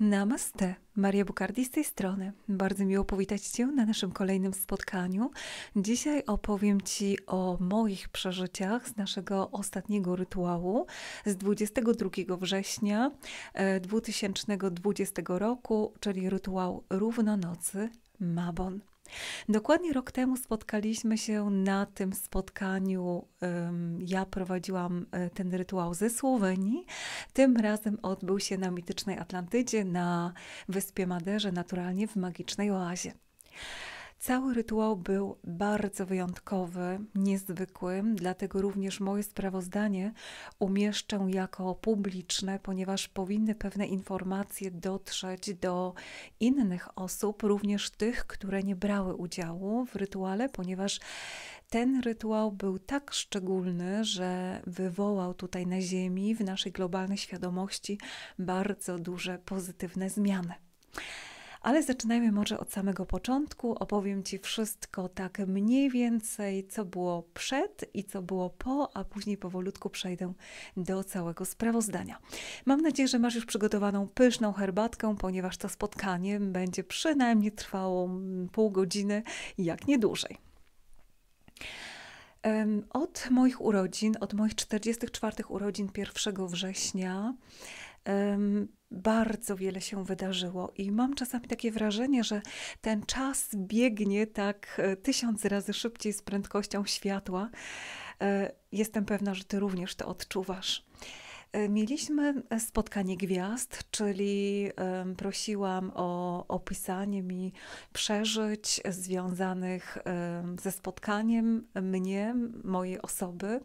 Namaste, Maria Bukardi z tej strony. Bardzo miło powitać Cię na naszym kolejnym spotkaniu. Dzisiaj opowiem Ci o moich przeżyciach z naszego ostatniego rytuału z 22 września 2020 e, roku, czyli rytuał równonocy Mabon. Dokładnie rok temu spotkaliśmy się na tym spotkaniu. Ja prowadziłam e, ten rytuał ze Słowenii. Tym razem odbył się na mitycznej Atlantydzie, na wyspie Maderze, naturalnie w magicznej oazie. Cały rytuał był bardzo wyjątkowy, niezwykły, dlatego również moje sprawozdanie umieszczę jako publiczne, ponieważ powinny pewne informacje dotrzeć do innych osób, również tych, które nie brały udziału w rytuale, ponieważ ten rytuał był tak szczególny, że wywołał tutaj na Ziemi, w naszej globalnej świadomości, bardzo duże pozytywne zmiany ale zaczynajmy może od samego początku. Opowiem Ci wszystko tak mniej więcej, co było przed i co było po, a później powolutku przejdę do całego sprawozdania. Mam nadzieję, że masz już przygotowaną pyszną herbatkę, ponieważ to spotkanie będzie przynajmniej trwało pół godziny, jak nie dłużej. Od moich urodzin, od moich 44 urodzin 1 września, bardzo wiele się wydarzyło i mam czasami takie wrażenie, że ten czas biegnie tak e, tysiąc razy szybciej z prędkością światła. E, jestem pewna, że Ty również to odczuwasz. E, mieliśmy spotkanie gwiazd, czyli prosiłam o opisanie mi przeżyć związanych ze spotkaniem mnie, mojej osoby.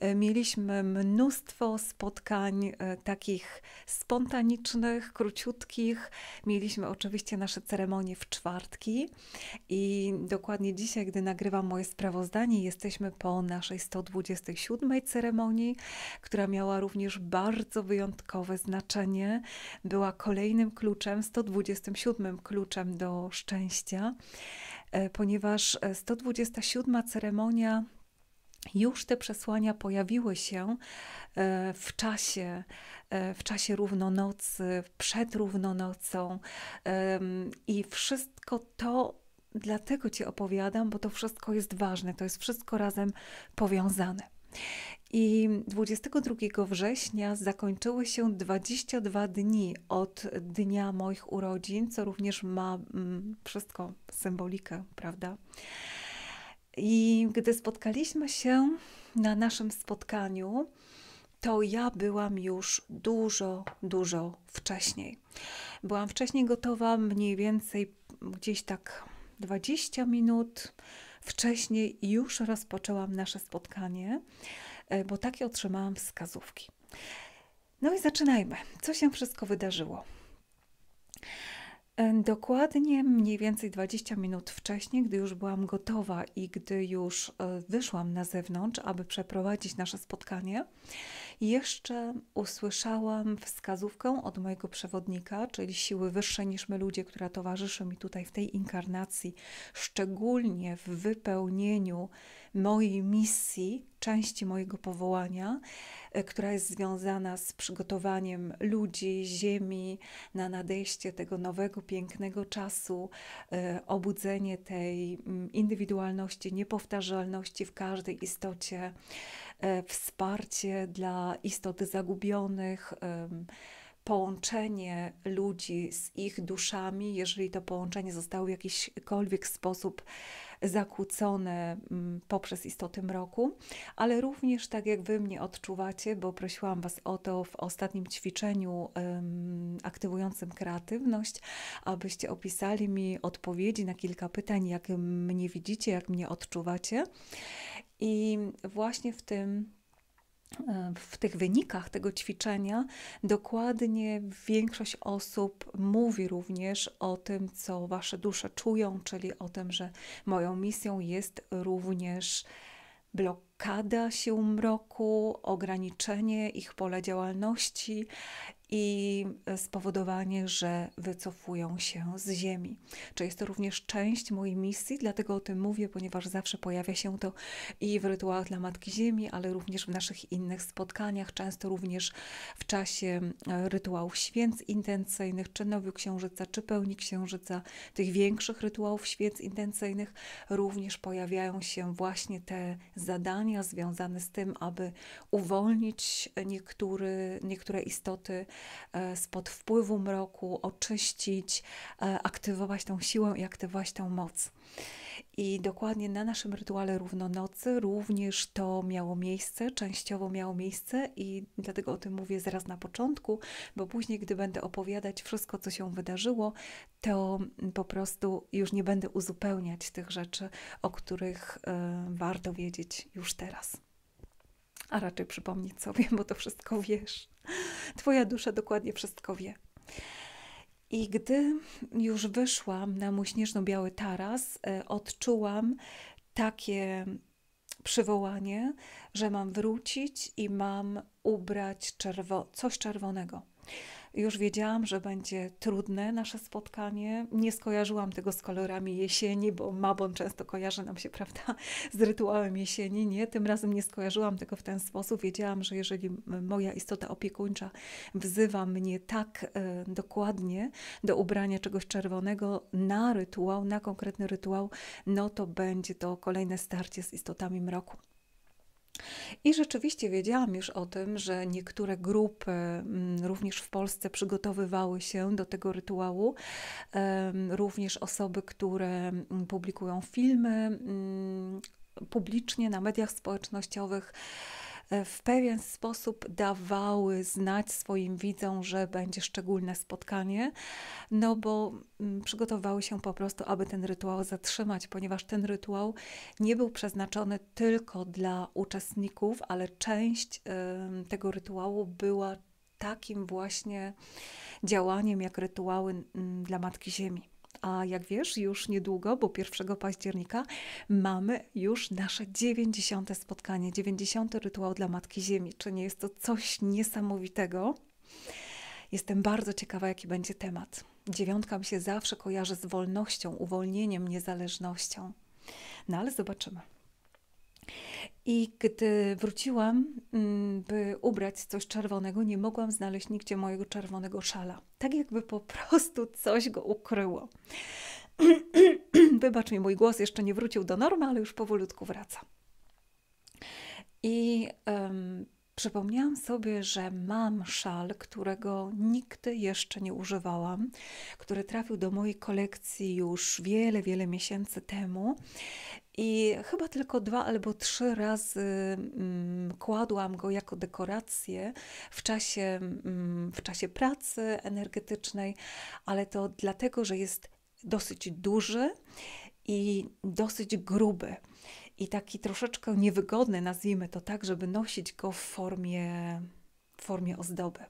E, mieliśmy mnóstwo spotkań e, takich spontanicznych, króciutkich. Mieliśmy oczywiście nasze ceremonie w czwartki i dokładnie dzisiaj, gdy nagrywam moje sprawozdanie, jesteśmy po naszej 127 ceremonii, która miała również bardzo wyjątkowe znaczenie. Była kolejnym kluczem, 127 kluczem do szczęścia, e, ponieważ 127 e, ceremonia już te przesłania pojawiły się e, w czasie, w czasie równonocy, przed równonocą i wszystko to dlatego Ci opowiadam, bo to wszystko jest ważne, to jest wszystko razem powiązane. I 22 września zakończyły się 22 dni od dnia moich urodzin, co również ma mm, wszystko symbolikę, prawda? I gdy spotkaliśmy się na naszym spotkaniu, to ja byłam już dużo, dużo wcześniej. Byłam wcześniej gotowa mniej więcej gdzieś tak 20 minut wcześniej już rozpoczęłam nasze spotkanie, e, bo takie otrzymałam wskazówki. No i zaczynajmy. Co się wszystko wydarzyło? Dokładnie mniej więcej 20 minut wcześniej, gdy już byłam gotowa i gdy już e, wyszłam na zewnątrz, aby przeprowadzić nasze spotkanie, jeszcze usłyszałam wskazówkę od mojego przewodnika, czyli siły wyższe niż my ludzie, która towarzyszy mi tutaj w tej inkarnacji, szczególnie w wypełnieniu mojej misji, części mojego powołania, e, która jest związana z przygotowaniem ludzi, ziemi na nadejście tego nowego, pięknego czasu, e, obudzenie tej mm, indywidualności, niepowtarzalności w każdej istocie, e, wsparcie dla istoty zagubionych połączenie ludzi z ich duszami, jeżeli to połączenie zostało w jakiśkolwiek sposób zakłócone mm, poprzez istoty mroku, ale również tak jak Wy mnie odczuwacie, bo prosiłam Was o to w ostatnim ćwiczeniu aktywującym kreatywność, abyście opisali mi odpowiedzi na kilka pytań, jak mnie widzicie, jak mnie odczuwacie. I właśnie w tym w tych wynikach tego ćwiczenia dokładnie większość osób mówi również o tym, co wasze dusze czują, czyli o tym, że moją misją jest również blokada sił mroku, ograniczenie ich pola działalności i spowodowanie, że wycofują się z Ziemi. Czy jest to również część mojej misji, dlatego o tym mówię, ponieważ zawsze pojawia się to i w rytuałach dla Matki Ziemi, ale również w naszych innych spotkaniach, często również w czasie e, rytuałów święc intencyjnych, czy Nowiu Księżyca, czy Pełni Księżyca, tych większych rytuałów święc intencyjnych, również pojawiają się właśnie te zadania związane z tym, aby uwolnić niektóre istoty, E, spod wpływu mroku, oczyścić, e, aktywować tą siłę i aktywować tą moc. I dokładnie na naszym rytuale równonocy również to miało miejsce, częściowo miało miejsce i dlatego o tym mówię zaraz na początku, bo później, gdy będę opowiadać wszystko, co się wydarzyło, to po prostu już nie będę uzupełniać tych rzeczy, o których y, warto wiedzieć już teraz. A raczej przypomnieć sobie, bo to wszystko wiesz. Twoja dusza dokładnie wszystko wie. I gdy już wyszłam na mój śnieżno-biały taras, e, odczułam takie przywołanie, że mam wrócić i mam ubrać czerwo coś czerwonego. Już wiedziałam, że będzie trudne nasze spotkanie. Nie skojarzyłam tego z kolorami jesieni, bo Mabon często kojarzy nam się, prawda, z rytuałem jesieni. Nie, tym razem nie skojarzyłam tego w ten sposób. Wiedziałam, że jeżeli moja istota opiekuńcza wzywa mnie tak e, dokładnie do ubrania czegoś czerwonego na rytuał, na konkretny rytuał, no to będzie to kolejne starcie z istotami mroku. I rzeczywiście wiedziałam już o tym, że niektóre grupy mm, również w Polsce przygotowywały się do tego rytuału. Również osoby, które mm, publikują filmy mm, publicznie na mediach społecznościowych E, w pewien sposób dawały znać swoim widzom, że będzie szczególne spotkanie, no bo mm, przygotowały się po prostu, aby ten rytuał zatrzymać, ponieważ ten rytuał nie był przeznaczony tylko dla uczestników, ale część tego rytuału była takim właśnie działaniem jak rytuały mm, dla Matki Ziemi. A jak wiesz, już niedługo, bo 1 października mamy już nasze 90. spotkanie, 90. rytuał dla Matki Ziemi. Czy nie jest to coś niesamowitego? Jestem bardzo ciekawa, jaki będzie temat. Dziewiątka mi się zawsze kojarzy z wolnością, uwolnieniem, niezależnością. No ale zobaczymy. I gdy wróciłam, mm, by ubrać coś czerwonego, nie mogłam znaleźć nigdzie mojego czerwonego szala. Tak jakby po prostu coś go ukryło. Wybacz mi, mój głos jeszcze nie wrócił do normy, ale już powolutku wraca. I um, Przypomniałam sobie, że mam szal, którego nigdy jeszcze nie używałam, który trafił do mojej kolekcji już wiele, wiele miesięcy temu. I chyba tylko dwa albo trzy razy mm, kładłam go jako dekorację w czasie, mm, w czasie pracy energetycznej, ale to dlatego, że jest dosyć duży i dosyć gruby i taki troszeczkę niewygodny, nazwijmy to tak, żeby nosić go w formie, w formie ozdoby.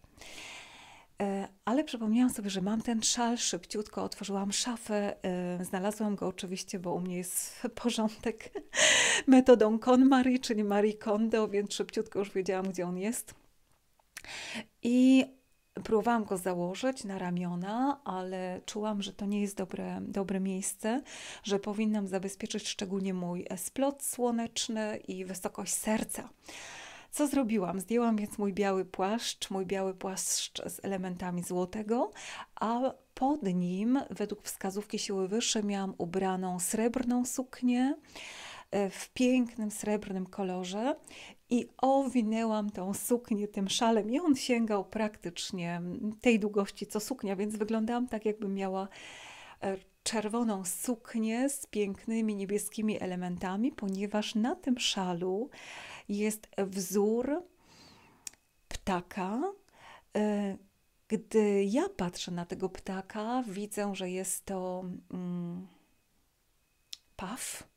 E, ale przypomniałam sobie, że mam ten szal, szybciutko otworzyłam szafę, e, znalazłam go oczywiście, bo u mnie jest porządek metodą KonMari, czyli Marie Kondo, więc szybciutko już wiedziałam, gdzie on jest. I Próbowałam go założyć na ramiona, ale czułam, że to nie jest dobre, dobre miejsce, że powinnam zabezpieczyć szczególnie mój splot słoneczny i wysokość serca. Co zrobiłam? Zdjęłam więc mój biały płaszcz, mój biały płaszcz z elementami złotego, a pod nim, według wskazówki siły wyższej, miałam ubraną srebrną suknię e, w pięknym srebrnym kolorze i owinęłam tą suknię tym szalem i on sięgał praktycznie tej długości co suknia, więc wyglądałam tak jakbym miała e, czerwoną suknię z pięknymi niebieskimi elementami, ponieważ na tym szalu jest wzór ptaka. E, gdy ja patrzę na tego ptaka, widzę, że jest to mm, paw,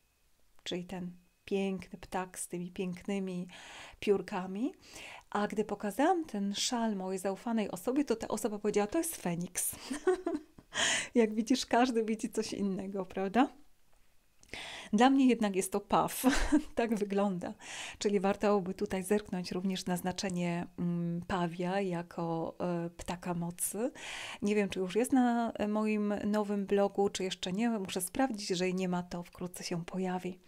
czyli ten piękny ptak z tymi pięknymi piórkami. A gdy pokazałam ten szal mojej zaufanej osobie, to ta osoba powiedziała: To jest Feniks. Jak widzisz, każdy widzi coś innego, prawda? Dla mnie jednak jest to paw, tak wygląda. Czyli warto byłoby tutaj zerknąć również na znaczenie mm, pawia jako e, ptaka mocy. Nie wiem, czy już jest na moim nowym blogu, czy jeszcze nie. Muszę sprawdzić, jeżeli nie ma, to wkrótce się pojawi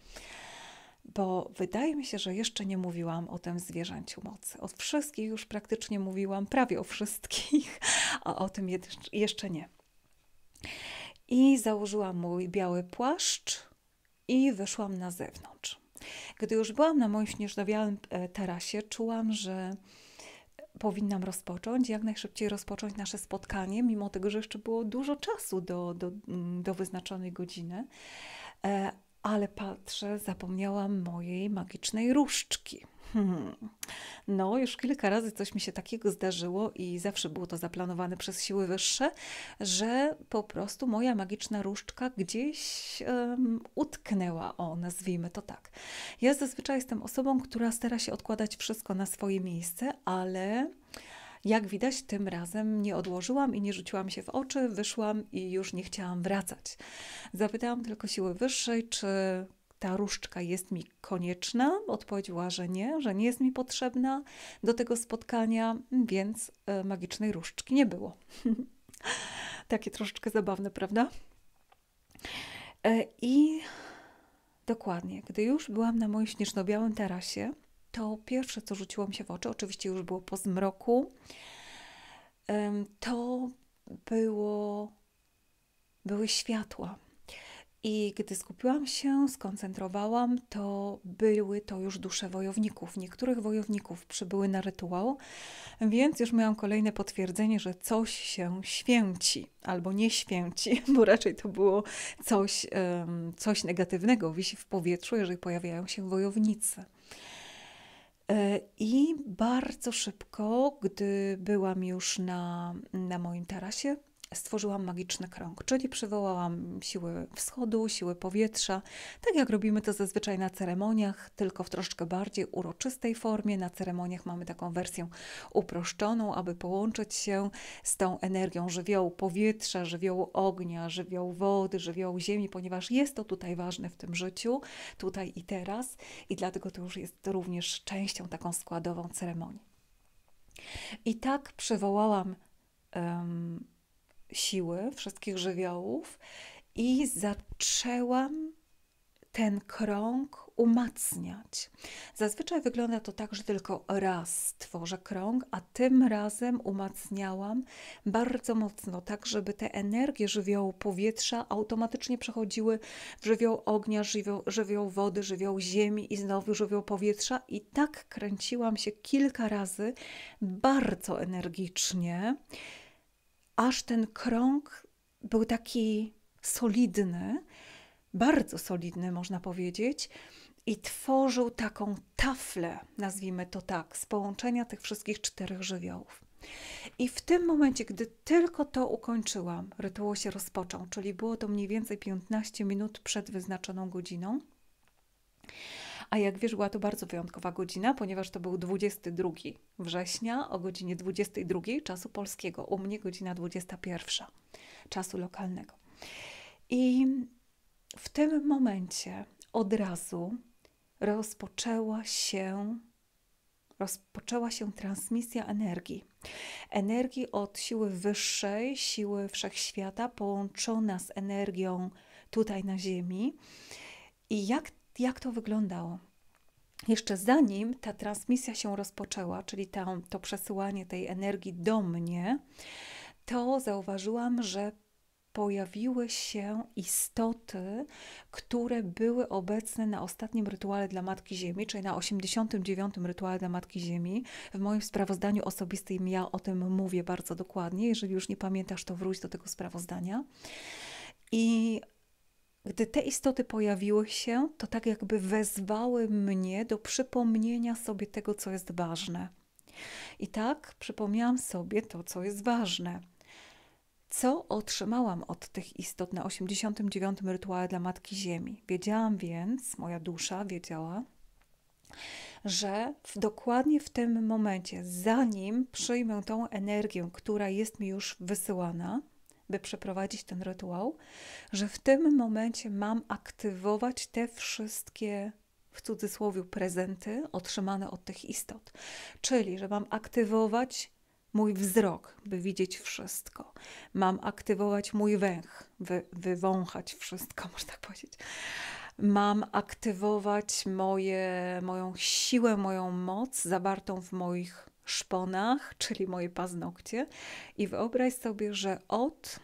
bo wydaje mi się, że jeszcze nie mówiłam o tym zwierzęciu mocy. O wszystkich już praktycznie mówiłam, prawie o wszystkich, a o tym jeszcze nie. I założyłam mój biały płaszcz i wyszłam na zewnątrz. Gdy już byłam na moim śnieżnowiałym e, tarasie, czułam, że powinnam rozpocząć, jak najszybciej rozpocząć nasze spotkanie, mimo tego, że jeszcze było dużo czasu do, do, mm, do wyznaczonej godziny. E, ale patrzę, zapomniałam mojej magicznej różdżki. Hmm. No, już kilka razy coś mi się takiego zdarzyło i zawsze było to zaplanowane przez siły wyższe, że po prostu moja magiczna różdżka gdzieś um, utknęła, o nazwijmy to tak. Ja zazwyczaj jestem osobą, która stara się odkładać wszystko na swoje miejsce, ale jak widać, tym razem nie odłożyłam i nie rzuciłam się w oczy, wyszłam i już nie chciałam wracać. Zapytałam tylko siły wyższej, czy ta różdżka jest mi konieczna? Odpowiedziała, że nie, że nie jest mi potrzebna do tego spotkania, więc e, magicznej różdżki nie było. Takie troszeczkę zabawne, prawda? E, I dokładnie, gdy już byłam na moim śnieżno-białym tarasie, to pierwsze, co rzuciło mi się w oczy, oczywiście już było po zmroku, to było, były światła. I gdy skupiłam się, skoncentrowałam, to były to już dusze wojowników. Niektórych wojowników przybyły na rytuał, więc już miałam kolejne potwierdzenie, że coś się święci albo nie święci, bo raczej to było coś, coś negatywnego, wisi w powietrzu, jeżeli pojawiają się wojownicy. E, I bardzo szybko, gdy byłam już na, na moim tarasie, stworzyłam magiczny krąg, czyli przywołałam siły wschodu, siły powietrza, tak jak robimy to zazwyczaj na ceremoniach, tylko w troszkę bardziej uroczystej formie. Na ceremoniach mamy taką wersję uproszczoną, aby połączyć się z tą energią żywiołu powietrza, żywiołu ognia, żywiołu wody, żywiołu ziemi, ponieważ jest to tutaj ważne w tym życiu, tutaj i teraz, i dlatego to już jest również częścią taką składową ceremonii. I tak przywołałam siły, wszystkich żywiołów i zaczęłam ten krąg umacniać. Zazwyczaj wygląda to tak, że tylko raz tworzę krąg, a tym razem umacniałam bardzo mocno, tak żeby te energie żywiołu powietrza automatycznie przechodziły w żywioł ognia, żywioł, żywioł wody, żywioł ziemi i znowu żywioł powietrza. I tak kręciłam się kilka razy bardzo energicznie aż ten krąg był taki solidny, bardzo solidny, można powiedzieć, i tworzył taką taflę, nazwijmy to tak, z połączenia tych wszystkich czterech żywiołów. I w tym momencie, gdy tylko to ukończyłam, rytuał się rozpoczął, czyli było to mniej więcej 15 minut przed wyznaczoną godziną. A jak wiesz, była to bardzo wyjątkowa godzina, ponieważ to był 22 września o godzinie 22 czasu polskiego, u mnie godzina 21 czasu lokalnego. I w tym momencie od razu rozpoczęła się rozpoczęła się transmisja energii. Energii od siły wyższej, siły wszechświata, połączona z energią tutaj na Ziemi. I jak jak to wyglądało. Jeszcze zanim ta transmisja się rozpoczęła, czyli ta to przesyłanie tej energii do mnie, to zauważyłam, że pojawiły się istoty, które były obecne na ostatnim rytuale dla Matki Ziemi, czyli na 89. rytuale dla Matki Ziemi. W moim sprawozdaniu osobistym ja o tym mówię bardzo dokładnie. Jeżeli już nie pamiętasz, to wróć do tego sprawozdania. I gdy te istoty pojawiły się, to tak jakby wezwały mnie do przypomnienia sobie tego, co jest ważne. I tak przypomniałam sobie to, co jest ważne. Co otrzymałam od tych istot na 89. rytuale dla Matki Ziemi? Wiedziałam więc, moja dusza wiedziała, że w, dokładnie w tym momencie, zanim przyjmę tą energię, która jest mi już wysyłana, by przeprowadzić ten rytuał, że w tym momencie mam aktywować te wszystkie w cudzysłowie prezenty otrzymane od tych istot. Czyli, że mam aktywować mój wzrok, by widzieć wszystko. Mam aktywować mój węch, wy, wywąchać wszystko, można tak powiedzieć. Mam aktywować moje, moją siłę, moją moc zawartą w moich szponach, czyli moje paznokcie, i wyobraź sobie, że od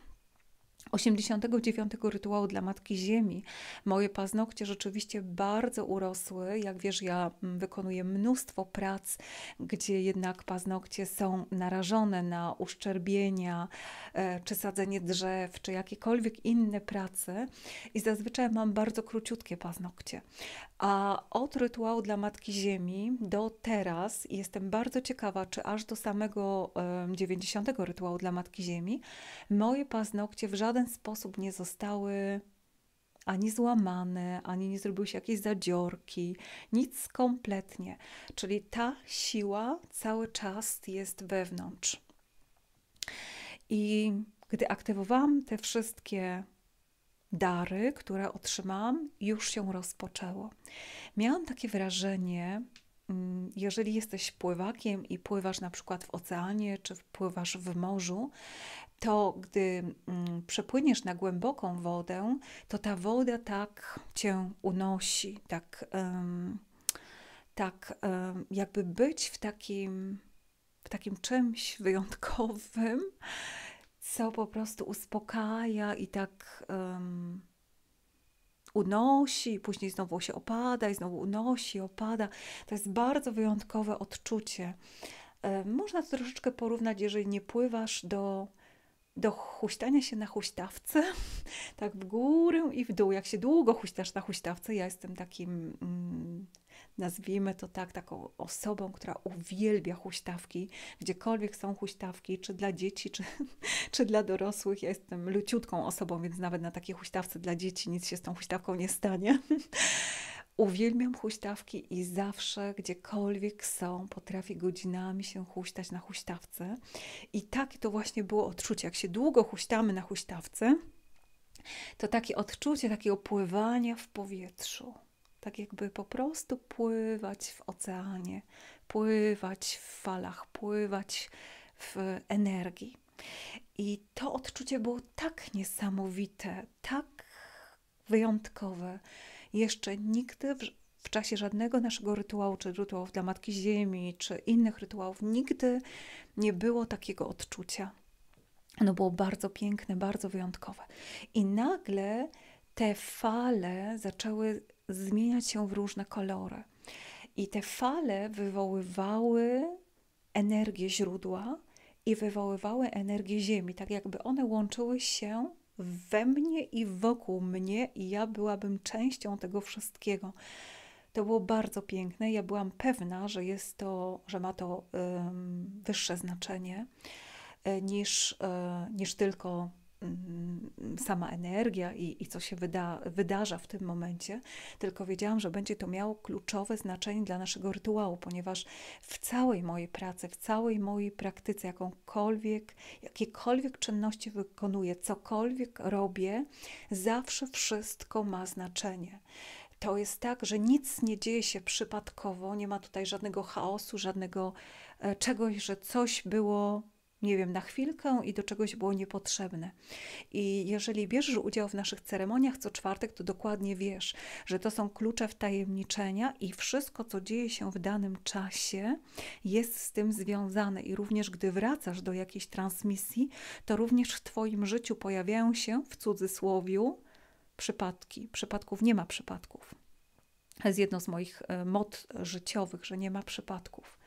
89 rytuału dla Matki Ziemi. Moje paznokcie rzeczywiście bardzo urosły. Jak wiesz, ja mm, wykonuję mnóstwo prac, gdzie jednak paznokcie są narażone na uszczerbienia, e, czy sadzenie drzew, czy jakiekolwiek inne prace. I zazwyczaj mam bardzo króciutkie paznokcie. A od rytuału dla Matki Ziemi do teraz jestem bardzo ciekawa, czy aż do samego 90 rytuału dla Matki Ziemi moje paznokcie w żaden żaden sposób nie zostały ani złamane, ani nie zrobiły się jakieś zadziorki, nic kompletnie. Czyli ta siła cały czas jest wewnątrz. I gdy aktywowałam te wszystkie dary, które otrzymałam, już się rozpoczęło. Miałam takie wrażenie, mm, jeżeli jesteś pływakiem i pływasz na przykład w oceanie, czy pływasz w morzu, to gdy mm, przepłyniesz na głęboką wodę, to ta woda tak cię unosi, tak, um, tak um, jakby być w takim, w takim czymś wyjątkowym, co po prostu uspokaja i tak um, unosi, później znowu się opada i znowu unosi, opada. To jest bardzo wyjątkowe odczucie. E, można to troszeczkę porównać, jeżeli nie pływasz do do huśtania się na huśtawce, tak w górę i w dół. Jak się długo huśtasz na huśtawce, ja jestem takim, mm, nazwijmy to tak, taką osobą, która uwielbia huśtawki, gdziekolwiek są huśtawki, czy dla dzieci, czy, czy dla dorosłych. Ja jestem luciutką osobą, więc nawet na takiej huśtawce dla dzieci nic się z tą huśtawką nie stanie. Uwielbiam huśtawki i zawsze, gdziekolwiek są, potrafię godzinami się huśtać na huśtawce. I takie to właśnie było odczucie. Jak się długo huśtamy na huśtawce, to takie odczucie takiego pływania w powietrzu. Tak jakby po prostu pływać w oceanie, pływać w falach, pływać w energii. I to odczucie było tak niesamowite, tak wyjątkowe jeszcze nigdy w, w czasie żadnego naszego rytuału, czy rytuałów dla Matki Ziemi, czy innych rytuałów, nigdy nie było takiego odczucia. Ono było bardzo piękne, bardzo wyjątkowe. I nagle te fale zaczęły zmieniać się w różne kolory. I te fale wywoływały energię źródła i wywoływały energię Ziemi, tak jakby one łączyły się we mnie i wokół mnie, i ja byłabym częścią tego wszystkiego. To było bardzo piękne. Ja byłam pewna, że jest to, że ma to um, wyższe znaczenie e, niż, e, niż tylko Mm, sama energia i, i co się wyda, wydarza w tym momencie, tylko wiedziałam, że będzie to miało kluczowe znaczenie dla naszego rytuału, ponieważ w całej mojej pracy, w całej mojej praktyce, jakąkolwiek, jakiekolwiek czynności wykonuję, cokolwiek robię, zawsze wszystko ma znaczenie to jest tak, że nic nie dzieje się przypadkowo, nie ma tutaj żadnego chaosu, żadnego e, czegoś, że coś było nie wiem, na chwilkę i do czegoś było niepotrzebne. I jeżeli bierzesz udział w naszych ceremoniach co czwartek, to dokładnie wiesz, że to są klucze wtajemniczenia i wszystko, co dzieje się w danym czasie, jest z tym związane. I również gdy wracasz do jakiejś transmisji, to również w Twoim życiu pojawiają się w cudzysłowiu przypadki. Przypadków nie ma przypadków. To jest jedno z moich e, mod życiowych, że nie ma przypadków.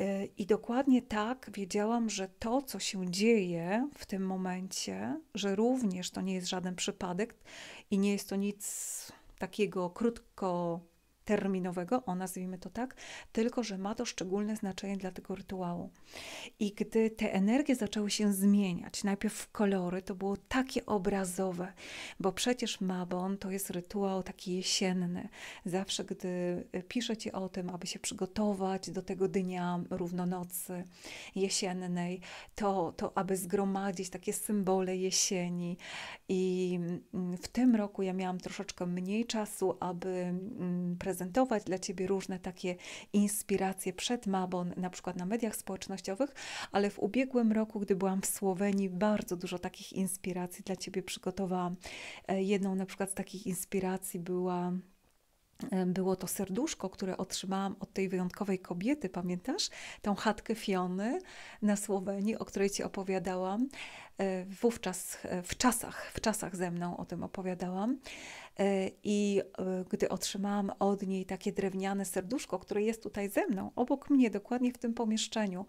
Y, I dokładnie tak wiedziałam, że to, co się dzieje w tym momencie, że również to nie jest żaden przypadek i nie jest to nic takiego krótko terminowego, o nazwijmy to tak, tylko że ma to szczególne znaczenie dla tego rytuału. I gdy te energie zaczęły się zmieniać, najpierw w kolory, to było takie obrazowe, bo przecież Mabon to jest rytuał taki jesienny. Zawsze, gdy y, piszecie o tym, aby się przygotować do tego dnia równonocy jesiennej, to, to aby zgromadzić takie symbole jesieni. I mm, w tym roku ja miałam troszeczkę mniej czasu, aby prezentować mm, prezentować dla Ciebie różne takie inspiracje przed Mabon, na przykład na mediach społecznościowych, ale w ubiegłym roku, gdy byłam w Słowenii, bardzo dużo takich inspiracji dla Ciebie przygotowałam. E, jedną na przykład z takich inspiracji była e, było to serduszko, które otrzymałam od tej wyjątkowej kobiety, pamiętasz? Tą chatkę Fiony na Słowenii, o której Ci opowiadałam. E, wówczas e, w czasach, w czasach ze mną o tym opowiadałam. E, I gdy otrzymałam od niej takie drewniane serduszko, które jest tutaj ze mną, obok mnie, dokładnie w tym pomieszczeniu,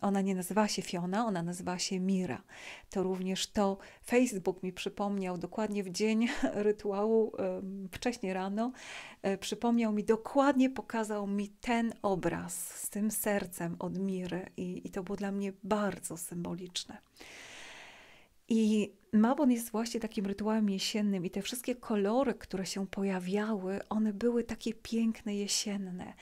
ona nie nazywa się Fiona, ona nazywa się Mira. To również to Facebook mi przypomniał dokładnie w dzień rytuału, wcześniej rano, E, przypomniał mi, dokładnie pokazał mi ten obraz z tym sercem od Miry i, i to było dla mnie bardzo symboliczne. I Mabon jest właśnie takim rytuałem jesiennym i te wszystkie kolory, które się pojawiały, one były takie piękne, jesienne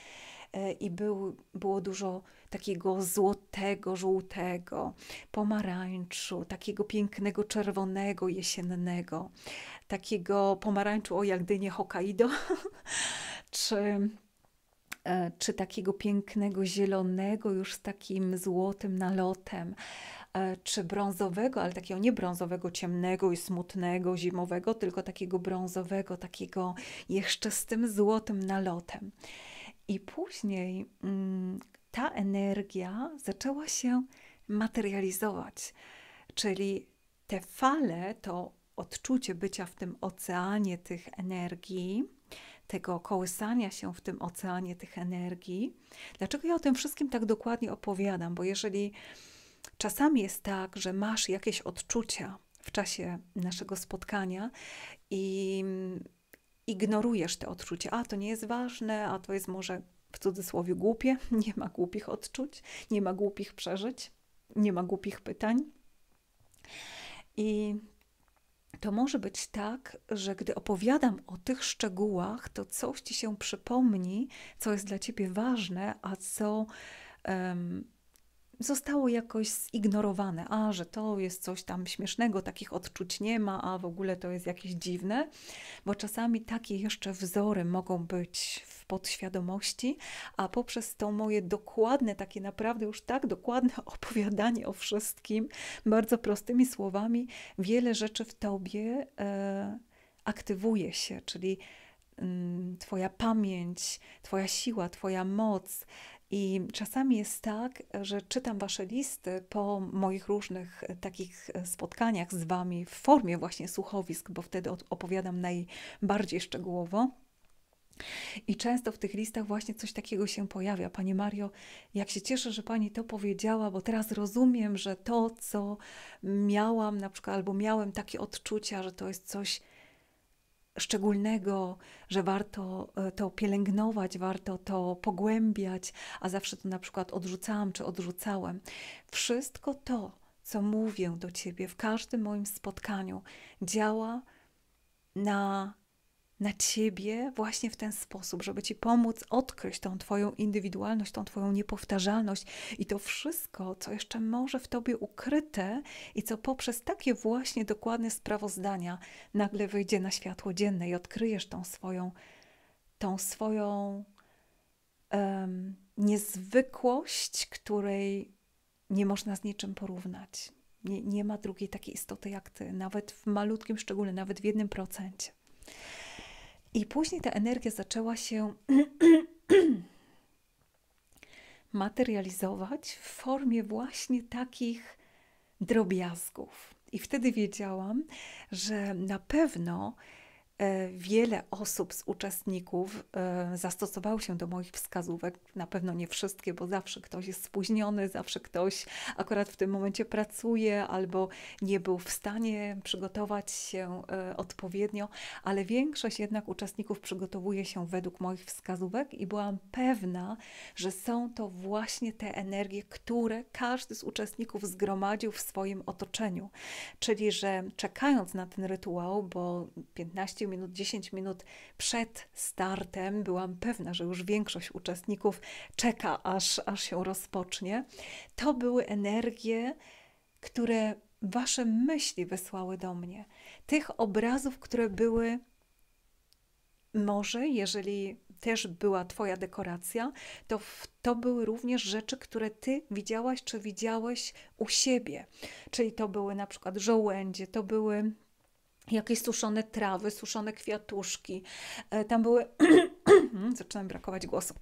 e, i był, było dużo takiego złotego, żółtego, pomarańczu, takiego pięknego czerwonego, jesiennego, takiego pomarańczu o jagdynie Hokkaido, czy e, czy takiego pięknego zielonego, już z takim złotym nalotem, e, czy brązowego, ale takiego nie brązowego, ciemnego i smutnego, zimowego, tylko takiego brązowego, takiego jeszcze z tym złotym nalotem. I później mm, ta energia zaczęła się materializować. Czyli te fale, to odczucie bycia w tym oceanie tych energii, tego kołysania się w tym oceanie tych energii. Dlaczego ja o tym wszystkim tak dokładnie opowiadam? Bo jeżeli czasami jest tak, że masz jakieś odczucia w czasie naszego spotkania i ignorujesz te odczucia, a to nie jest ważne, a to jest może w cudzysłowie głupie, nie ma głupich odczuć, nie ma głupich przeżyć, nie ma głupich pytań. I to może być tak, że gdy opowiadam o tych szczegółach, to coś ci się przypomni, co jest dla ciebie ważne, a co um, zostało jakoś zignorowane. A, że to jest coś tam śmiesznego, takich odczuć nie ma, a w ogóle to jest jakieś dziwne, bo czasami takie jeszcze wzory mogą być w podświadomości, a poprzez to moje dokładne, takie naprawdę już tak dokładne opowiadanie o wszystkim, bardzo prostymi słowami, wiele rzeczy w tobie e, aktywuje się, czyli mm, Twoja pamięć, Twoja siła, Twoja moc, i czasami jest tak, że czytam Wasze listy po moich różnych e, takich e, spotkaniach z Wami w formie właśnie słuchowisk, bo wtedy opowiadam najbardziej szczegółowo. I często w tych listach właśnie coś takiego się pojawia. Pani Mario, jak się cieszę, że Pani to powiedziała, bo teraz rozumiem, że to, co miałam na przykład, albo miałem takie odczucia, że to jest coś szczególnego, że warto e, to pielęgnować, warto to pogłębiać, a zawsze to na przykład odrzucałam czy odrzucałem. Wszystko to, co mówię do Ciebie w każdym moim spotkaniu, działa na na ciebie właśnie w ten sposób, żeby ci pomóc odkryć tą twoją indywidualność, tą twoją niepowtarzalność i to wszystko, co jeszcze może w tobie ukryte i co poprzez takie właśnie dokładne sprawozdania nagle wyjdzie na światło dzienne i odkryjesz tą swoją, tą swoją um, niezwykłość, której nie można z niczym porównać. Nie, nie ma drugiej takiej istoty jak ty, nawet w malutkim szczególe, nawet w jednym procencie. I później ta energia zaczęła się materializować w formie właśnie takich drobiazgów. I wtedy wiedziałam, że na pewno E, wiele osób z uczestników e, zastosowało się do moich wskazówek. Na pewno nie wszystkie, bo zawsze ktoś jest spóźniony, zawsze ktoś akurat w tym momencie pracuje albo nie był w stanie przygotować się e, odpowiednio, ale większość jednak uczestników przygotowuje się według moich wskazówek i byłam pewna, że są to właśnie te energie, które każdy z uczestników zgromadził w swoim otoczeniu. Czyli, że czekając na ten rytuał, bo 15 minut, 10 minut przed startem byłam pewna, że już większość uczestników czeka, aż, aż się rozpocznie. To były energie, które Wasze myśli wysłały do mnie, tych obrazów, które były może, jeżeli też była Twoja dekoracja, to w, to były również rzeczy, które Ty widziałaś czy widziałeś u siebie. Czyli to były na przykład żołędzie, to były jakieś suszone trawy, suszone kwiatuszki. E, tam były. Zaczynam brakować głosu.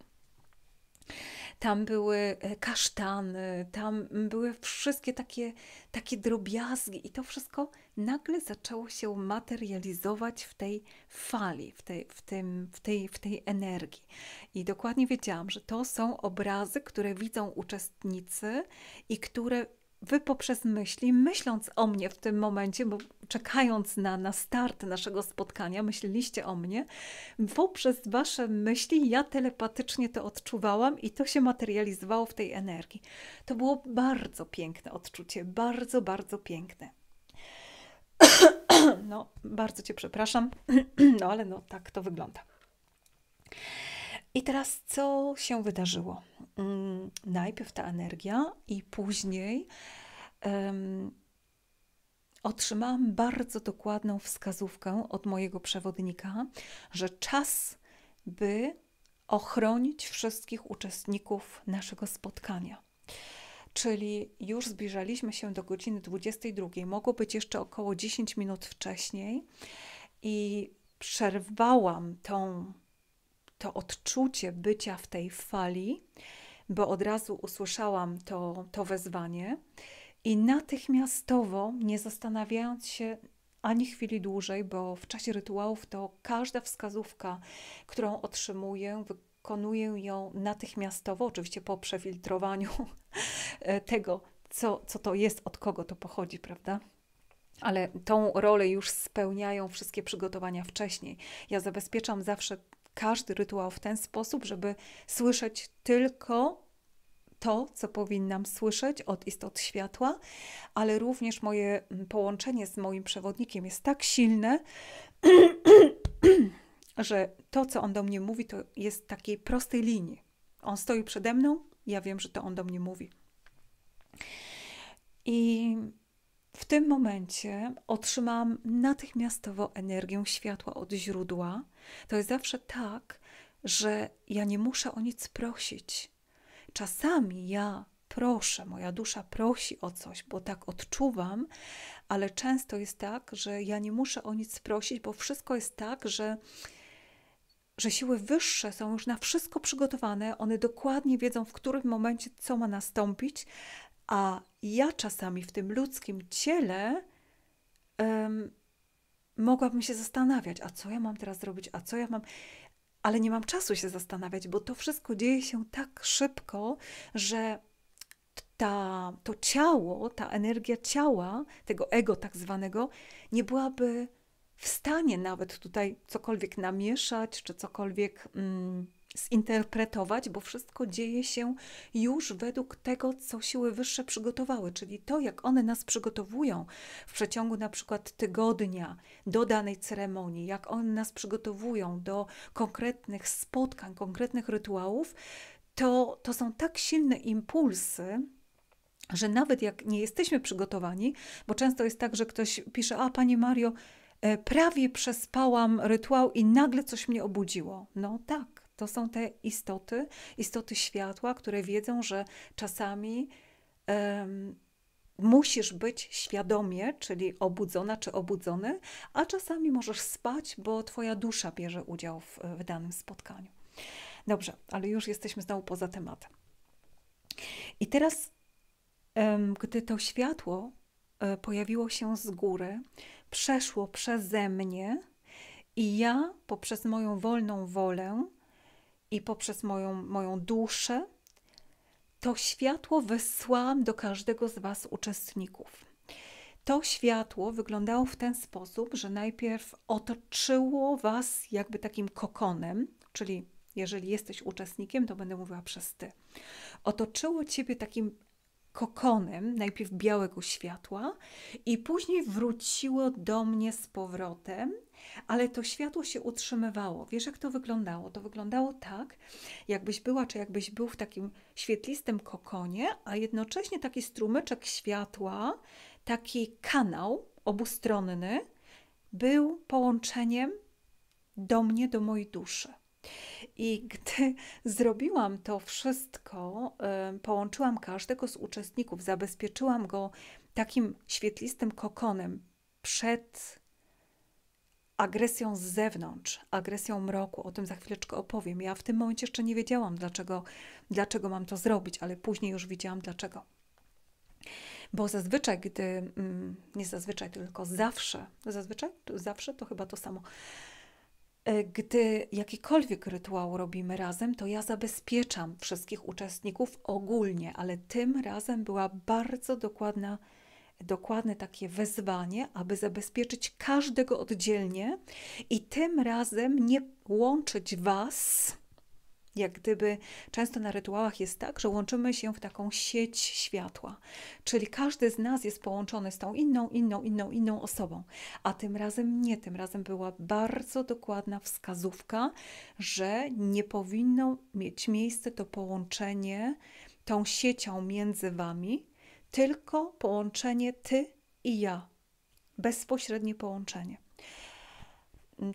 Tam były e, kasztany, tam były wszystkie takie, takie drobiazgi, i to wszystko nagle zaczęło się materializować w tej fali, w tej, w, tym, w, tej, w tej energii. I dokładnie wiedziałam, że to są obrazy, które widzą uczestnicy i które Wy poprzez myśli, myśląc o mnie w tym momencie, bo czekając na, na start naszego spotkania, myśleliście o mnie, poprzez Wasze myśli ja telepatycznie to odczuwałam i to się materializowało w tej energii. To było bardzo piękne odczucie, bardzo, bardzo piękne. No, bardzo Cię przepraszam, no ale no tak to wygląda. I teraz co się wydarzyło? Mm, najpierw ta energia i później um, otrzymałam bardzo dokładną wskazówkę od mojego przewodnika, że czas, by ochronić wszystkich uczestników naszego spotkania. Czyli już zbliżaliśmy się do godziny 22. Mogło być jeszcze około 10 minut wcześniej i przerwałam tą to odczucie bycia w tej fali, bo od razu usłyszałam to, to wezwanie i natychmiastowo, nie zastanawiając się ani chwili dłużej, bo w czasie rytuałów to każda wskazówka, którą otrzymuję, wykonuję ją natychmiastowo, oczywiście po przefiltrowaniu tego, co, co to jest, od kogo to pochodzi, prawda? Ale tą rolę już spełniają wszystkie przygotowania wcześniej. Ja zabezpieczam zawsze każdy rytuał w ten sposób, żeby słyszeć tylko to, co powinnam słyszeć od istot światła, ale również moje mm, połączenie z moim przewodnikiem jest tak silne, że to, co on do mnie mówi, to jest takiej prostej linii. On stoi przede mną, ja wiem, że to on do mnie mówi. I w tym momencie otrzymałam natychmiastowo energię światła od źródła. To jest zawsze tak, że ja nie muszę o nic prosić. Czasami ja proszę, moja dusza prosi o coś, bo tak odczuwam, ale często jest tak, że ja nie muszę o nic prosić, bo wszystko jest tak, że, że siły wyższe są już na wszystko przygotowane, one dokładnie wiedzą, w którym momencie co ma nastąpić, a ja czasami w tym ludzkim ciele um, mogłabym się zastanawiać, a co ja mam teraz zrobić, a co ja mam. Ale nie mam czasu się zastanawiać, bo to wszystko dzieje się tak szybko, że ta, to ciało, ta energia ciała, tego ego tak zwanego, nie byłaby w stanie nawet tutaj cokolwiek namieszać, czy cokolwiek. Mm, zinterpretować, bo wszystko dzieje się już według tego, co siły wyższe przygotowały, czyli to, jak one nas przygotowują w przeciągu na przykład tygodnia do danej ceremonii, jak one nas przygotowują do konkretnych spotkań, konkretnych rytuałów, to, to są tak silne impulsy, że nawet jak nie jesteśmy przygotowani, bo często jest tak, że ktoś pisze: A, Pani Mario, e, prawie przespałam rytuał i nagle coś mnie obudziło. No tak to są te istoty, istoty światła, które wiedzą, że czasami um, musisz być świadomie, czyli obudzona czy obudzony, a czasami możesz spać, bo twoja dusza bierze udział w, w danym spotkaniu. Dobrze, ale już jesteśmy znowu poza tematem. I teraz, um, gdy to światło e, pojawiło się z góry, przeszło przeze mnie i ja poprzez moją wolną wolę i poprzez moją, moją duszę, to światło wysłałam do każdego z Was uczestników. To światło wyglądało w ten sposób, że najpierw otoczyło Was jakby takim kokonem, czyli jeżeli jesteś uczestnikiem, to będę mówiła przez Ty. Otoczyło Ciebie takim kokonem, najpierw białego światła, i później wróciło do mnie z powrotem, ale to światło się utrzymywało. Wiesz, jak to wyglądało? To wyglądało tak, jakbyś była, czy jakbyś był w takim świetlistym kokonie, a jednocześnie taki strumyczek światła, taki kanał obustronny, był połączeniem do mnie, do mojej duszy. I gdy zrobiłam to wszystko, połączyłam każdego z uczestników, zabezpieczyłam go takim świetlistym kokonem przed agresją z zewnątrz, agresją mroku. O tym za chwileczkę opowiem. Ja w tym momencie jeszcze nie wiedziałam, dlaczego, dlaczego mam to zrobić, ale później już widziałam dlaczego. Bo zazwyczaj, gdy, mm, nie zazwyczaj, tylko zawsze, zazwyczaj, zawsze to chyba to samo, E, gdy jakikolwiek rytuał robimy razem, to ja zabezpieczam wszystkich uczestników ogólnie, ale tym razem była bardzo dokładna, dokładne takie wezwanie, aby zabezpieczyć każdego oddzielnie i tym razem nie łączyć Was jak gdyby często na rytuałach jest tak, że łączymy się w taką sieć światła, czyli każdy z nas jest połączony z tą inną, inną, inną, inną osobą. A tym razem nie, tym razem była bardzo dokładna wskazówka, że nie powinno mieć miejsca to połączenie tą siecią między wami, tylko połączenie ty i ja. Bezpośrednie połączenie.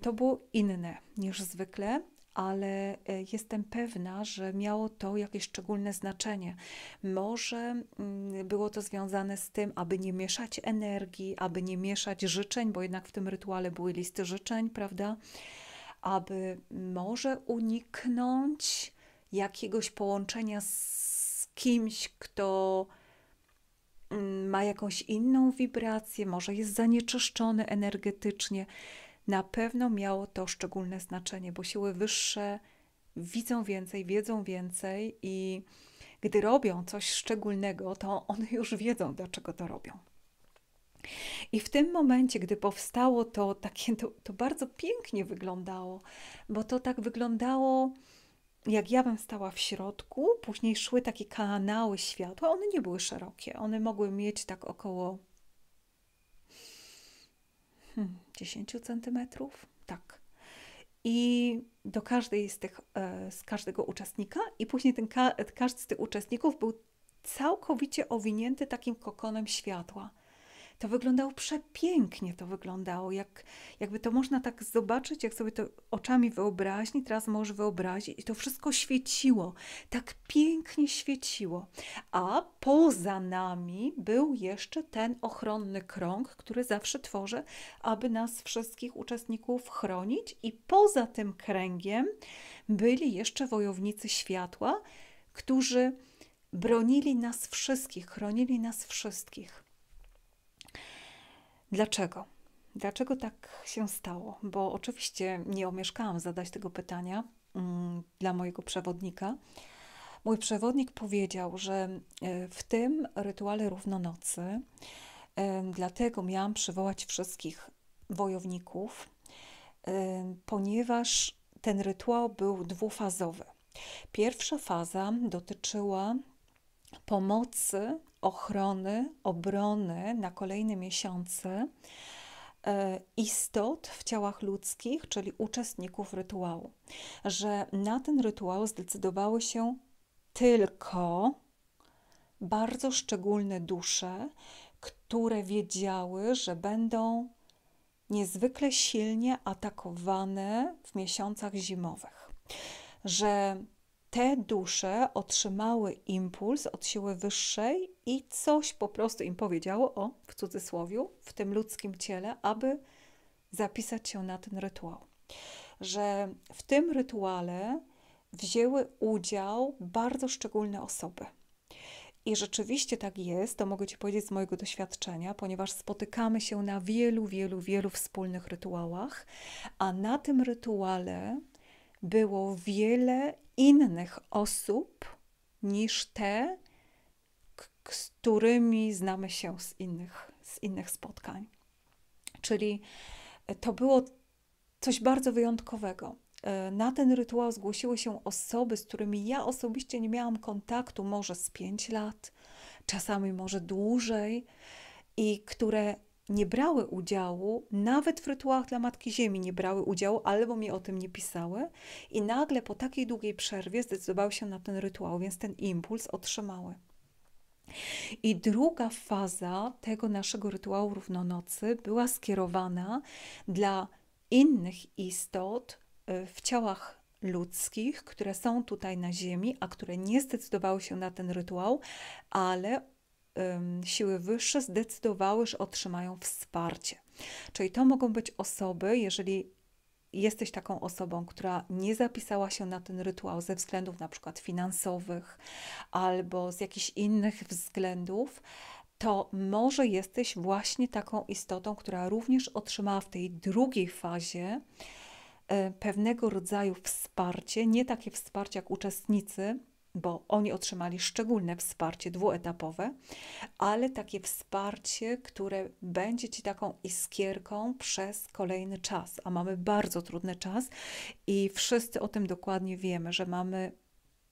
To było inne niż zwykle ale e, jestem pewna, że miało to jakieś szczególne znaczenie. Może mm, było to związane z tym, aby nie mieszać energii, aby nie mieszać życzeń, bo jednak w tym rytuale były listy życzeń, prawda? Aby może uniknąć jakiegoś połączenia z kimś, kto mm, ma jakąś inną wibrację, może jest zanieczyszczony energetycznie na pewno miało to szczególne znaczenie, bo siły wyższe widzą więcej, wiedzą więcej i gdy robią coś szczególnego, to one już wiedzą, dlaczego to robią. I w tym momencie, gdy powstało to takie, to, to bardzo pięknie wyglądało, bo to tak wyglądało, jak ja bym stała w środku, później szły takie kanały światła, one nie były szerokie, one mogły mieć tak około. Hmm 10 cm. Tak. I do każdej z tych, e, z każdego uczestnika, i później ten każdy z tych uczestników był całkowicie owinięty takim kokonem światła. To wyglądało przepięknie, to wyglądało, jak, jakby to można tak zobaczyć, jak sobie to oczami wyobraźni, teraz możesz wyobrazić i to wszystko świeciło, tak pięknie świeciło. A poza nami był jeszcze ten ochronny krąg, który zawsze tworzę, aby nas wszystkich uczestników chronić i poza tym kręgiem byli jeszcze wojownicy światła, którzy bronili nas wszystkich, chronili nas wszystkich. Dlaczego? Dlaczego tak się stało? Bo oczywiście nie omieszkałam zadać tego pytania mm, dla mojego przewodnika. Mój przewodnik powiedział, że e, w tym rytuale równonocy, e, dlatego miałam przywołać wszystkich wojowników, e, ponieważ ten rytuał był dwufazowy. Pierwsza faza dotyczyła pomocy ochrony, obrony na kolejne miesiące e, istot w ciałach ludzkich, czyli uczestników rytuału. Że na ten rytuał zdecydowały się tylko bardzo szczególne dusze, które wiedziały, że będą niezwykle silnie atakowane w miesiącach zimowych, że te dusze otrzymały impuls od siły wyższej i coś po prostu im powiedziało o, w cudzysłowie, w tym ludzkim ciele, aby zapisać się na ten rytuał. Że w tym rytuale wzięły udział bardzo szczególne osoby. I rzeczywiście tak jest, to mogę Ci powiedzieć z mojego doświadczenia, ponieważ spotykamy się na wielu, wielu, wielu wspólnych rytuałach, a na tym rytuale było wiele innych osób niż te, z którymi znamy się z innych, z innych spotkań. Czyli e, to było coś bardzo wyjątkowego. E, na ten rytuał zgłosiły się osoby, z którymi ja osobiście nie miałam kontaktu może z 5 lat, czasami może dłużej, i które nie brały udziału, nawet w rytuałach dla Matki Ziemi nie brały udziału, albo mi o tym nie pisały, i nagle po takiej długiej przerwie zdecydowały się na ten rytuał, więc ten impuls otrzymały. I druga faza tego naszego rytuału równonocy była skierowana dla innych istot y, w ciałach ludzkich, które są tutaj na Ziemi, a które nie zdecydowały się na ten rytuał, ale siły wyższe zdecydowały, że otrzymają wsparcie. Czyli to mogą być osoby, jeżeli jesteś taką osobą, która nie zapisała się na ten rytuał ze względów na przykład finansowych albo z jakichś innych względów, to może jesteś właśnie taką istotą, która również otrzymała w tej drugiej fazie e, pewnego rodzaju wsparcie, nie takie wsparcie jak uczestnicy bo oni otrzymali szczególne wsparcie dwuetapowe, ale takie wsparcie, które będzie Ci taką iskierką przez kolejny czas, a mamy bardzo trudny czas i wszyscy o tym dokładnie wiemy, że mamy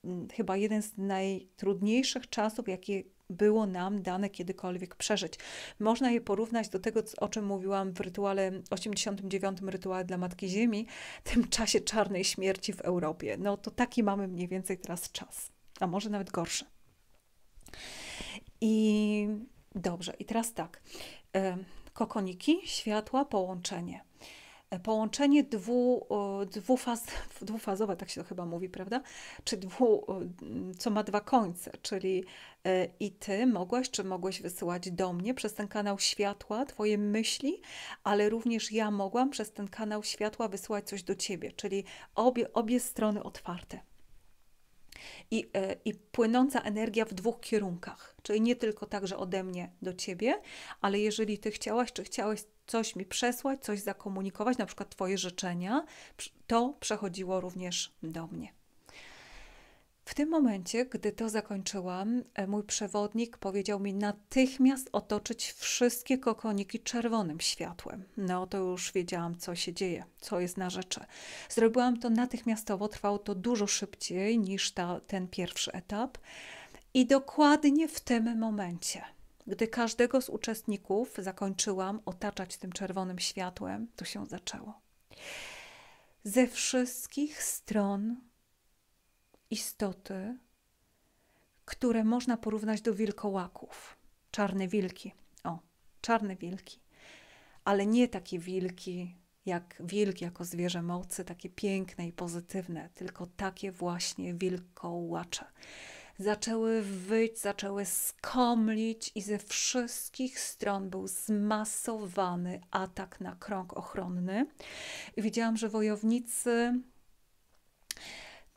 mm, chyba jeden z najtrudniejszych czasów, jakie było nam dane kiedykolwiek przeżyć. Można je porównać do tego, o czym mówiłam w rytuale 89, rytuale dla Matki Ziemi, tym czasie czarnej śmierci w Europie. No to taki mamy mniej więcej teraz czas, a może nawet gorszy. I dobrze, i teraz tak. Kokoniki, światła, połączenie połączenie dwu, e, dwufaz, dwufazowe, tak się to chyba mówi, prawda? Czy dwu, e, co ma dwa końce, czyli e, i ty mogłaś, czy mogłeś wysyłać do mnie przez ten kanał światła twoje myśli, ale również ja mogłam przez ten kanał światła wysyłać coś do ciebie, czyli obie, obie strony otwarte. I, I, płynąca energia w dwóch kierunkach, czyli nie tylko także ode mnie do ciebie, ale jeżeli ty chciałaś, czy chciałeś coś mi przesłać, coś zakomunikować, na przykład Twoje życzenia, to przechodziło również do mnie. W tym momencie, gdy to zakończyłam, e, mój przewodnik powiedział mi natychmiast otoczyć wszystkie kokoniki czerwonym światłem. No to już wiedziałam, co się dzieje, co jest na rzeczy. Zrobiłam to natychmiastowo, trwało to dużo szybciej niż ta, ten pierwszy etap. I dokładnie w tym momencie gdy każdego z uczestników zakończyłam otaczać tym czerwonym światłem, to się zaczęło. Ze wszystkich stron istoty, które można porównać do wilkołaków, czarne wilki, o, czarne wilki, ale nie takie wilki jak wilk jako zwierzę mocy, takie piękne i pozytywne, tylko takie właśnie wilkołacze zaczęły wyć, zaczęły skomlić i ze wszystkich stron był zmasowany atak na krąg ochronny. I widziałam, że wojownicy.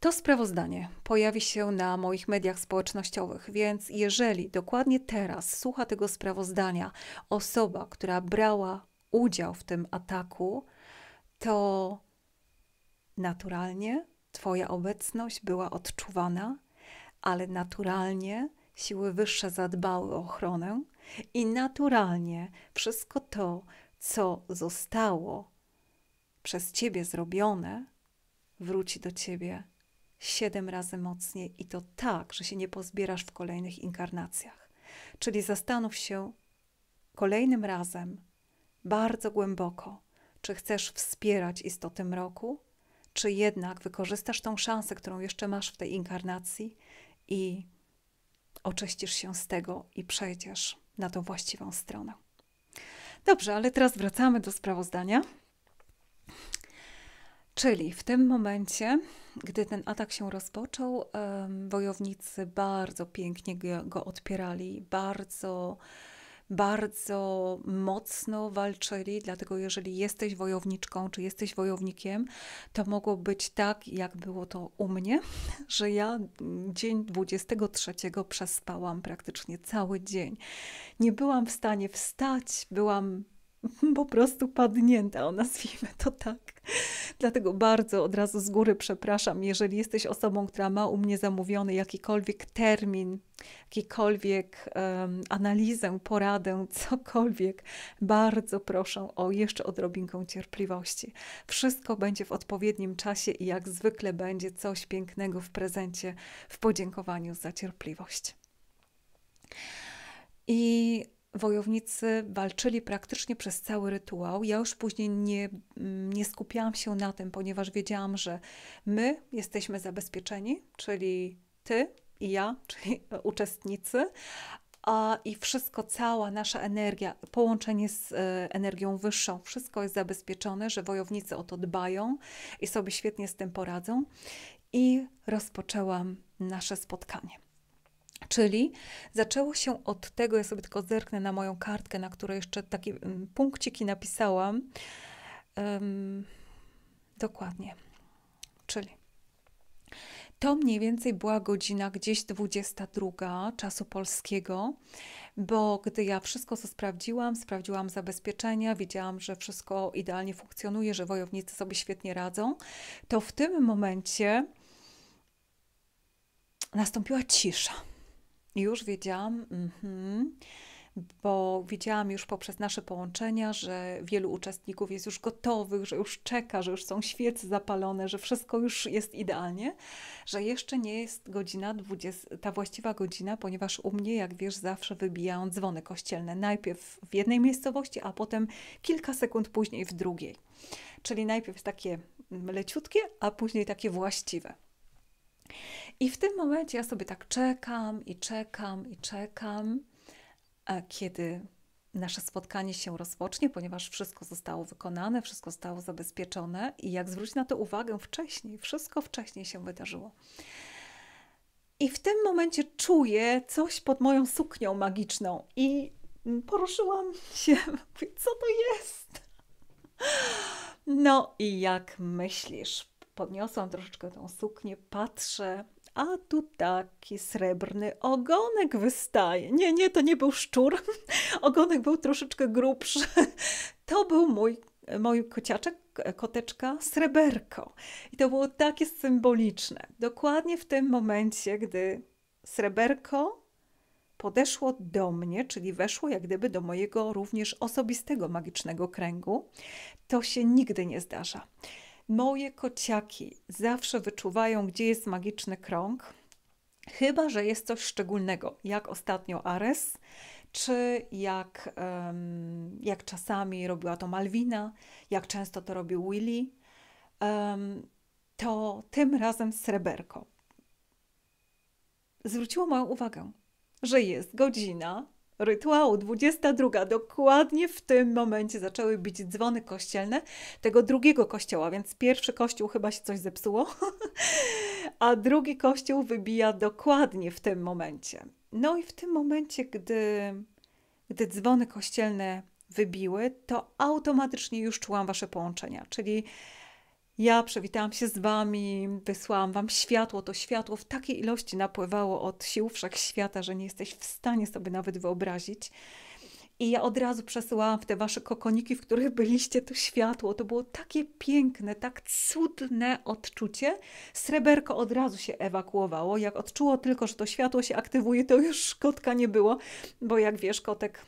To sprawozdanie pojawi się na moich mediach społecznościowych, więc jeżeli dokładnie teraz słucha tego sprawozdania osoba, która brała udział w tym ataku, to naturalnie Twoja obecność była odczuwana ale naturalnie siły wyższe zadbały o ochronę i naturalnie wszystko to, co zostało przez ciebie zrobione, wróci do ciebie siedem razy mocniej i to tak, że się nie pozbierasz w kolejnych inkarnacjach. Czyli zastanów się kolejnym razem bardzo głęboko, czy chcesz wspierać istoty mroku, czy jednak wykorzystasz tą szansę, którą jeszcze masz w tej inkarnacji i oczyścisz się z tego i przejdziesz na tą właściwą stronę. Dobrze, ale teraz wracamy do sprawozdania. Czyli w tym momencie, gdy ten atak się rozpoczął, wojownicy bardzo pięknie go odpierali, bardzo bardzo mocno walczyli, dlatego jeżeli jesteś wojowniczką czy jesteś wojownikiem, to mogło być tak, jak było to u mnie, że ja dzień 23 przespałam praktycznie cały dzień. Nie byłam w stanie wstać, byłam po prostu padnięta, o nazwijmy to tak. Dlatego bardzo od razu z góry przepraszam, jeżeli jesteś osobą, która ma u mnie zamówiony jakikolwiek termin, jakikolwiek um, analizę, poradę, cokolwiek, bardzo proszę o jeszcze odrobinkę cierpliwości. Wszystko będzie w odpowiednim czasie i jak zwykle będzie coś pięknego w prezencie, w podziękowaniu za cierpliwość. I wojownicy walczyli praktycznie przez cały rytuał. Ja już później nie, nie skupiałam się na tym, ponieważ wiedziałam, że my jesteśmy zabezpieczeni, czyli ty i ja, czyli uczestnicy, a i wszystko, cała nasza energia, połączenie z e, energią wyższą, wszystko jest zabezpieczone, że wojownicy o to dbają i sobie świetnie z tym poradzą. I rozpoczęłam nasze spotkanie. Czyli zaczęło się od tego, ja sobie tylko zerknę na moją kartkę, na której jeszcze takie mm, punkciki napisałam. Um, dokładnie. Czyli to mniej więcej była godzina gdzieś 22 czasu polskiego, bo gdy ja wszystko co sprawdziłam, sprawdziłam zabezpieczenia, wiedziałam, że wszystko idealnie funkcjonuje, że wojownicy sobie świetnie radzą, to w tym momencie nastąpiła cisza. Już wiedziałam, mhm, bo widziałam już poprzez nasze połączenia, że wielu uczestników jest już gotowych, że już czeka, że już są świece zapalone, że wszystko już jest idealnie, że jeszcze nie jest godzina 20, ta właściwa godzina, ponieważ u mnie, jak wiesz, zawsze wybijają dzwony kościelne. Najpierw w jednej miejscowości, a potem kilka sekund później w drugiej. Czyli najpierw takie leciutkie, a później takie właściwe. I w tym momencie ja sobie tak czekam i czekam i czekam, kiedy nasze spotkanie się rozpocznie, ponieważ wszystko zostało wykonane, wszystko zostało zabezpieczone i jak zwrócić na to uwagę wcześniej, wszystko wcześniej się wydarzyło. I w tym momencie czuję coś pod moją suknią magiczną i poruszyłam się, co to jest? No i jak myślisz? Podniosłam troszeczkę tą suknię, patrzę, a tu taki srebrny ogonek wystaje. Nie, nie, to nie był szczur. Ogonek był troszeczkę grubszy. To był mój, mój kociaczek, koteczka sreberko. I to było takie symboliczne. Dokładnie w tym momencie, gdy sreberko podeszło do mnie, czyli weszło jak gdyby do mojego również osobistego magicznego kręgu, to się nigdy nie zdarza. Moje kociaki zawsze wyczuwają, gdzie jest magiczny krąg, chyba że jest coś szczególnego, jak ostatnio Ares, czy jak, um, jak czasami robiła to Malwina, jak często to robił Willy, um, to tym razem sreberko. Zwróciło moją uwagę, że jest godzina rytuału. 22. Dokładnie w tym momencie zaczęły bić dzwony kościelne tego drugiego kościoła, więc pierwszy kościół chyba się coś zepsuło, a drugi kościół wybija dokładnie w tym momencie. No i w tym momencie, gdy, gdy dzwony kościelne wybiły, to automatycznie już czułam Wasze połączenia, czyli ja przywitałam się z Wami, wysłałam Wam światło. To światło w takiej ilości napływało od sił wszechświata, że nie jesteś w stanie sobie nawet wyobrazić. I ja od razu przesyłałam w te Wasze kokoniki, w których byliście, to światło. To było takie piękne, tak cudne odczucie. Sreberko od razu się ewakuowało. Jak odczuło tylko, że to światło się aktywuje, to już kotka nie było, bo jak wiesz, kotek.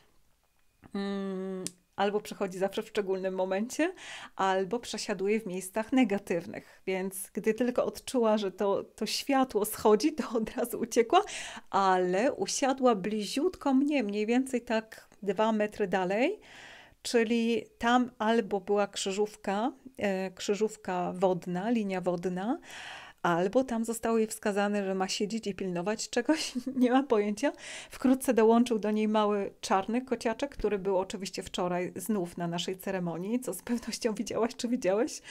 Mm, albo przychodzi zawsze w szczególnym momencie, albo przesiaduje w miejscach negatywnych. Więc gdy tylko odczuła, że to, to światło schodzi, to od razu uciekła, ale usiadła bliziutko mnie, mniej więcej tak dwa metry dalej. Czyli tam albo była krzyżówka, e, krzyżówka wodna, linia wodna, albo tam zostało jej wskazane, że ma siedzieć i pilnować czegoś, nie ma pojęcia. Wkrótce dołączył do niej mały czarny kociaczek, który był oczywiście wczoraj znów na naszej ceremonii, co z pewnością widziałaś czy widziałeś.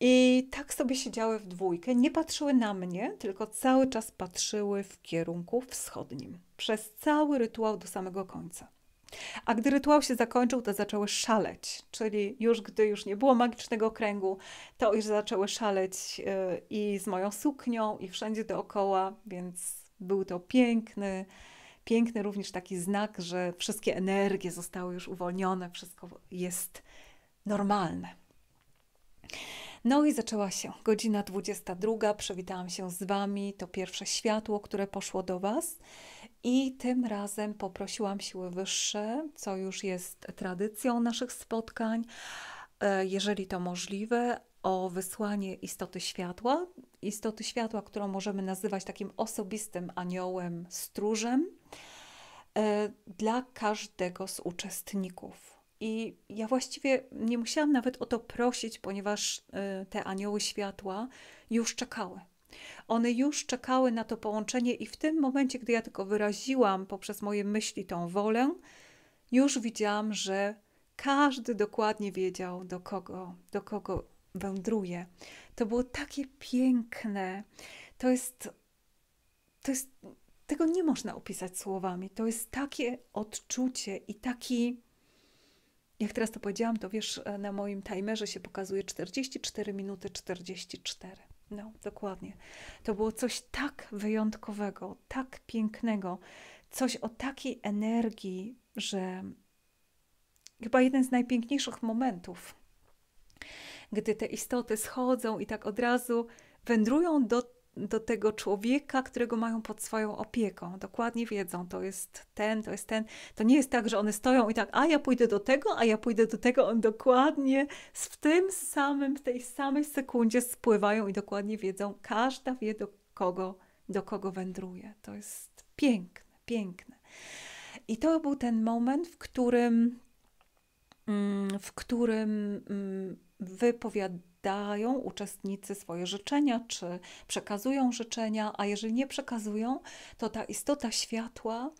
I tak sobie siedziały w dwójkę, nie patrzyły na mnie, tylko cały czas patrzyły w kierunku wschodnim. Przez cały rytuał do samego końca. A gdy rytuał się zakończył, to zaczęły szaleć, czyli już gdy już nie było magicznego kręgu, to już zaczęły szaleć y, i z moją suknią, i wszędzie dookoła, więc był to piękny, piękny również taki znak, że wszystkie energie zostały już uwolnione, wszystko jest normalne. No i zaczęła się godzina 22. Przywitałam się z Wami. To pierwsze światło, które poszło do Was. I tym razem poprosiłam siły wyższe, co już jest tradycją naszych spotkań, e, jeżeli to możliwe, o wysłanie istoty światła, istoty światła, którą możemy nazywać takim osobistym aniołem, stróżem e, dla każdego z uczestników. I ja właściwie nie musiałam nawet o to prosić, ponieważ e, te anioły światła już czekały. One już czekały na to połączenie, i w tym momencie, gdy ja tylko wyraziłam poprzez moje myśli tą wolę, już widziałam, że każdy dokładnie wiedział, do kogo, do kogo wędruje. To było takie piękne. To jest, to jest, tego nie można opisać słowami. To jest takie odczucie i taki, jak teraz to powiedziałam, to wiesz, e, na moim timerze się pokazuje 44 minuty 44. No, dokładnie. To było coś tak wyjątkowego, tak pięknego, coś o takiej energii, że chyba jeden z najpiękniejszych momentów, gdy te istoty schodzą i tak od razu wędrują do do tego człowieka, którego mają pod swoją opieką. Dokładnie wiedzą, to jest ten, to jest ten. To nie jest tak, że one stoją i tak, a ja pójdę do tego, a ja pójdę do tego. On dokładnie w tym samym, w tej samej sekundzie spływają i dokładnie wiedzą, każda wie do kogo, do kogo wędruje. To jest piękne, piękne. I to był ten moment, w którym, mm, w którym mm, wypowiadam dają uczestnicy swoje życzenia, czy przekazują życzenia, a jeżeli nie przekazują, to ta istota światła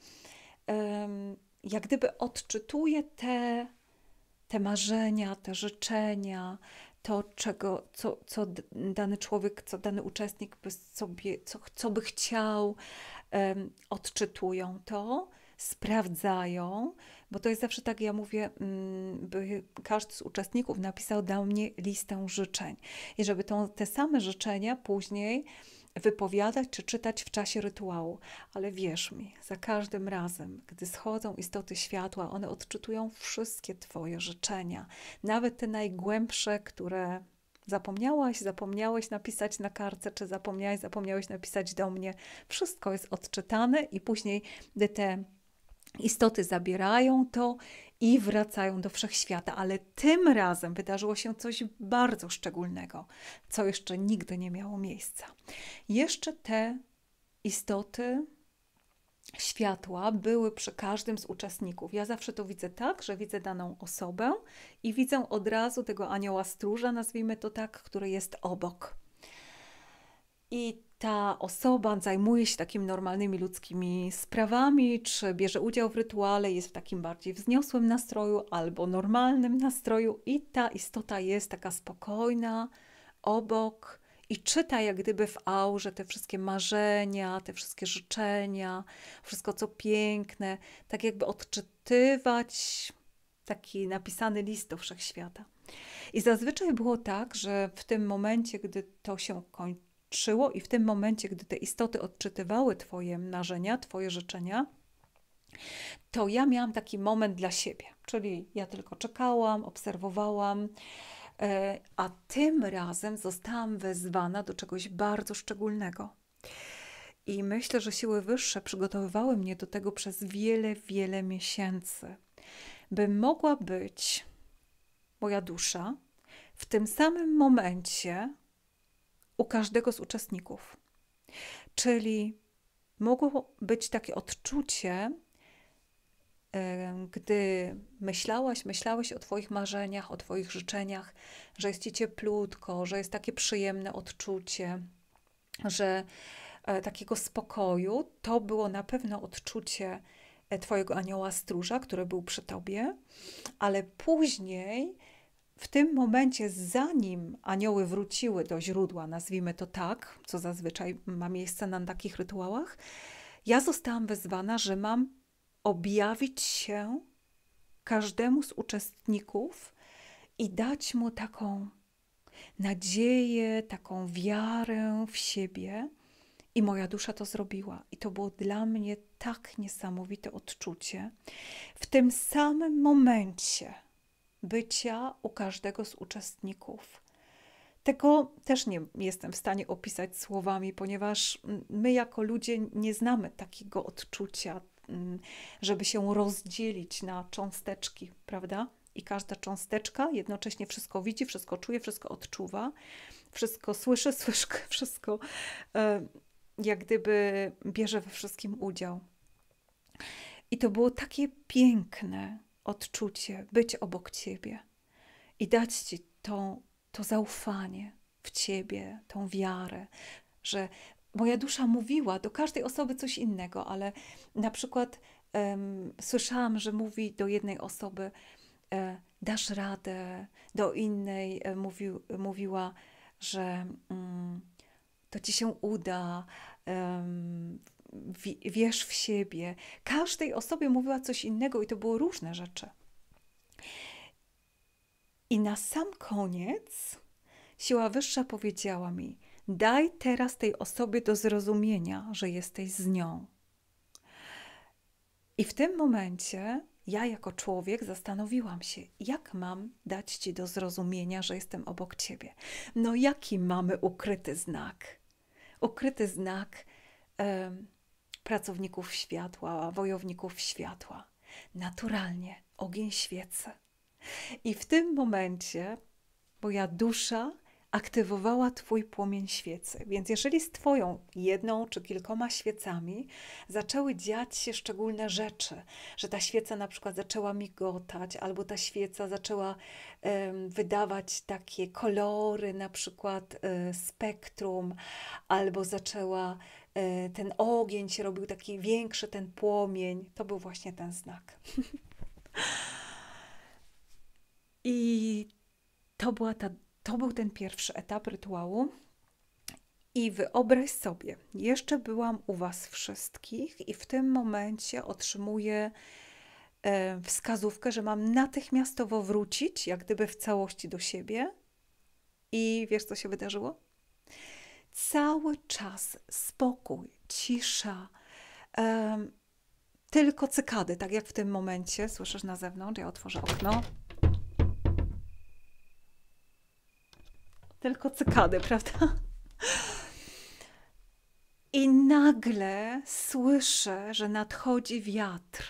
jak gdyby odczytuje te, te marzenia, te życzenia, to, czego, co, co dany człowiek, co dany uczestnik by sobie, co, co by chciał, um, odczytują to sprawdzają, bo to jest zawsze tak, ja mówię, mm, by każdy z uczestników napisał do mnie listę życzeń i żeby tą, te same życzenia później wypowiadać czy czytać w czasie rytuału. Ale wierz mi, za każdym razem, gdy schodzą istoty światła, one odczytują wszystkie Twoje życzenia, nawet te najgłębsze, które zapomniałaś, zapomniałeś napisać na kartce, czy zapomniałeś, zapomniałeś napisać do mnie. Wszystko jest odczytane i później, gdy te Istoty zabierają to i wracają do wszechświata, ale tym razem wydarzyło się coś bardzo szczególnego, co jeszcze nigdy nie miało miejsca. Jeszcze te istoty światła były przy każdym z uczestników. Ja zawsze to widzę tak, że widzę daną osobę i widzę od razu tego anioła stróża, nazwijmy to tak, który jest obok. I ta osoba zajmuje się takimi normalnymi ludzkimi sprawami, czy bierze udział w rytuale, jest w takim bardziej wzniosłym nastroju albo normalnym nastroju, i ta istota jest taka spokojna, obok i czyta jak gdyby w aurze te wszystkie marzenia, te wszystkie życzenia, wszystko co piękne, tak jakby odczytywać taki napisany list do wszechświata. I zazwyczaj było tak, że w tym momencie, gdy to się kończy, patrzyło, i w tym momencie, gdy te istoty odczytywały Twoje marzenia, Twoje życzenia, to ja miałam taki moment dla siebie, czyli ja tylko czekałam, obserwowałam, e, a tym razem zostałam wezwana do czegoś bardzo szczególnego. I myślę, że siły wyższe przygotowywały mnie do tego przez wiele, wiele miesięcy, by mogła być moja dusza w tym samym momencie u każdego z uczestników. Czyli mogło być takie odczucie, e, gdy myślałaś, myślałeś o Twoich marzeniach, o Twoich życzeniach, że jest Ci cieplutko, że jest takie przyjemne odczucie, że e, takiego spokoju, to było na pewno odczucie e, Twojego anioła stróża, który był przy Tobie, ale później w tym momencie, zanim anioły wróciły do źródła, nazwijmy to tak, co zazwyczaj ma miejsce na takich rytuałach, ja zostałam wezwana, że mam objawić się każdemu z uczestników i dać mu taką nadzieję, taką wiarę w siebie. I moja dusza to zrobiła. I to było dla mnie tak niesamowite odczucie. W tym samym momencie bycia u każdego z uczestników. Tego też nie jestem w stanie opisać słowami, ponieważ my jako ludzie nie znamy takiego odczucia, mm, żeby się rozdzielić na cząsteczki, prawda? I każda cząsteczka jednocześnie wszystko widzi, wszystko czuje, wszystko odczuwa, wszystko słyszy, słyszy, wszystko e, jak gdyby bierze we wszystkim udział. I to było takie piękne, odczucie, być obok Ciebie i dać Ci to zaufanie w Ciebie, tą wiarę, że moja dusza mówiła do każdej osoby coś innego, ale na przykład um, słyszałam, że mówi do jednej osoby, e, dasz radę, do innej e, mówi, mówiła, że mm, to ci się uda. Um, wierz w siebie. Każdej osobie mówiła coś innego i to było różne rzeczy. I na sam koniec siła wyższa powiedziała mi: Daj teraz tej osobie do zrozumienia, że jesteś z nią. I w tym momencie ja, jako człowiek, zastanowiłam się, jak mam dać ci do zrozumienia, że jestem obok ciebie. No, jaki mamy ukryty znak? Ukryty znak. Um, pracowników światła, wojowników światła. Naturalnie ogień świecy. I w tym momencie moja dusza aktywowała Twój płomień świecy. Więc jeżeli z Twoją jedną czy kilkoma świecami zaczęły dziać się szczególne rzeczy, że ta świeca na przykład zaczęła migotać, albo ta świeca zaczęła um, wydawać takie kolory, na przykład y, spektrum, albo zaczęła E, ten ogień się robił taki większy, ten płomień. To był właśnie ten znak. I to, była ta, to był ten pierwszy etap rytuału. I wyobraź sobie, jeszcze byłam u Was wszystkich, i w tym momencie otrzymuję e, wskazówkę, że mam natychmiastowo wrócić, jak gdyby w całości do siebie. I wiesz, co się wydarzyło? cały czas spokój, cisza. Um, tylko cykady, tak jak w tym momencie. Słyszysz na zewnątrz? Ja otworzę okno. Tylko cykady, prawda? I nagle słyszę, że nadchodzi wiatr.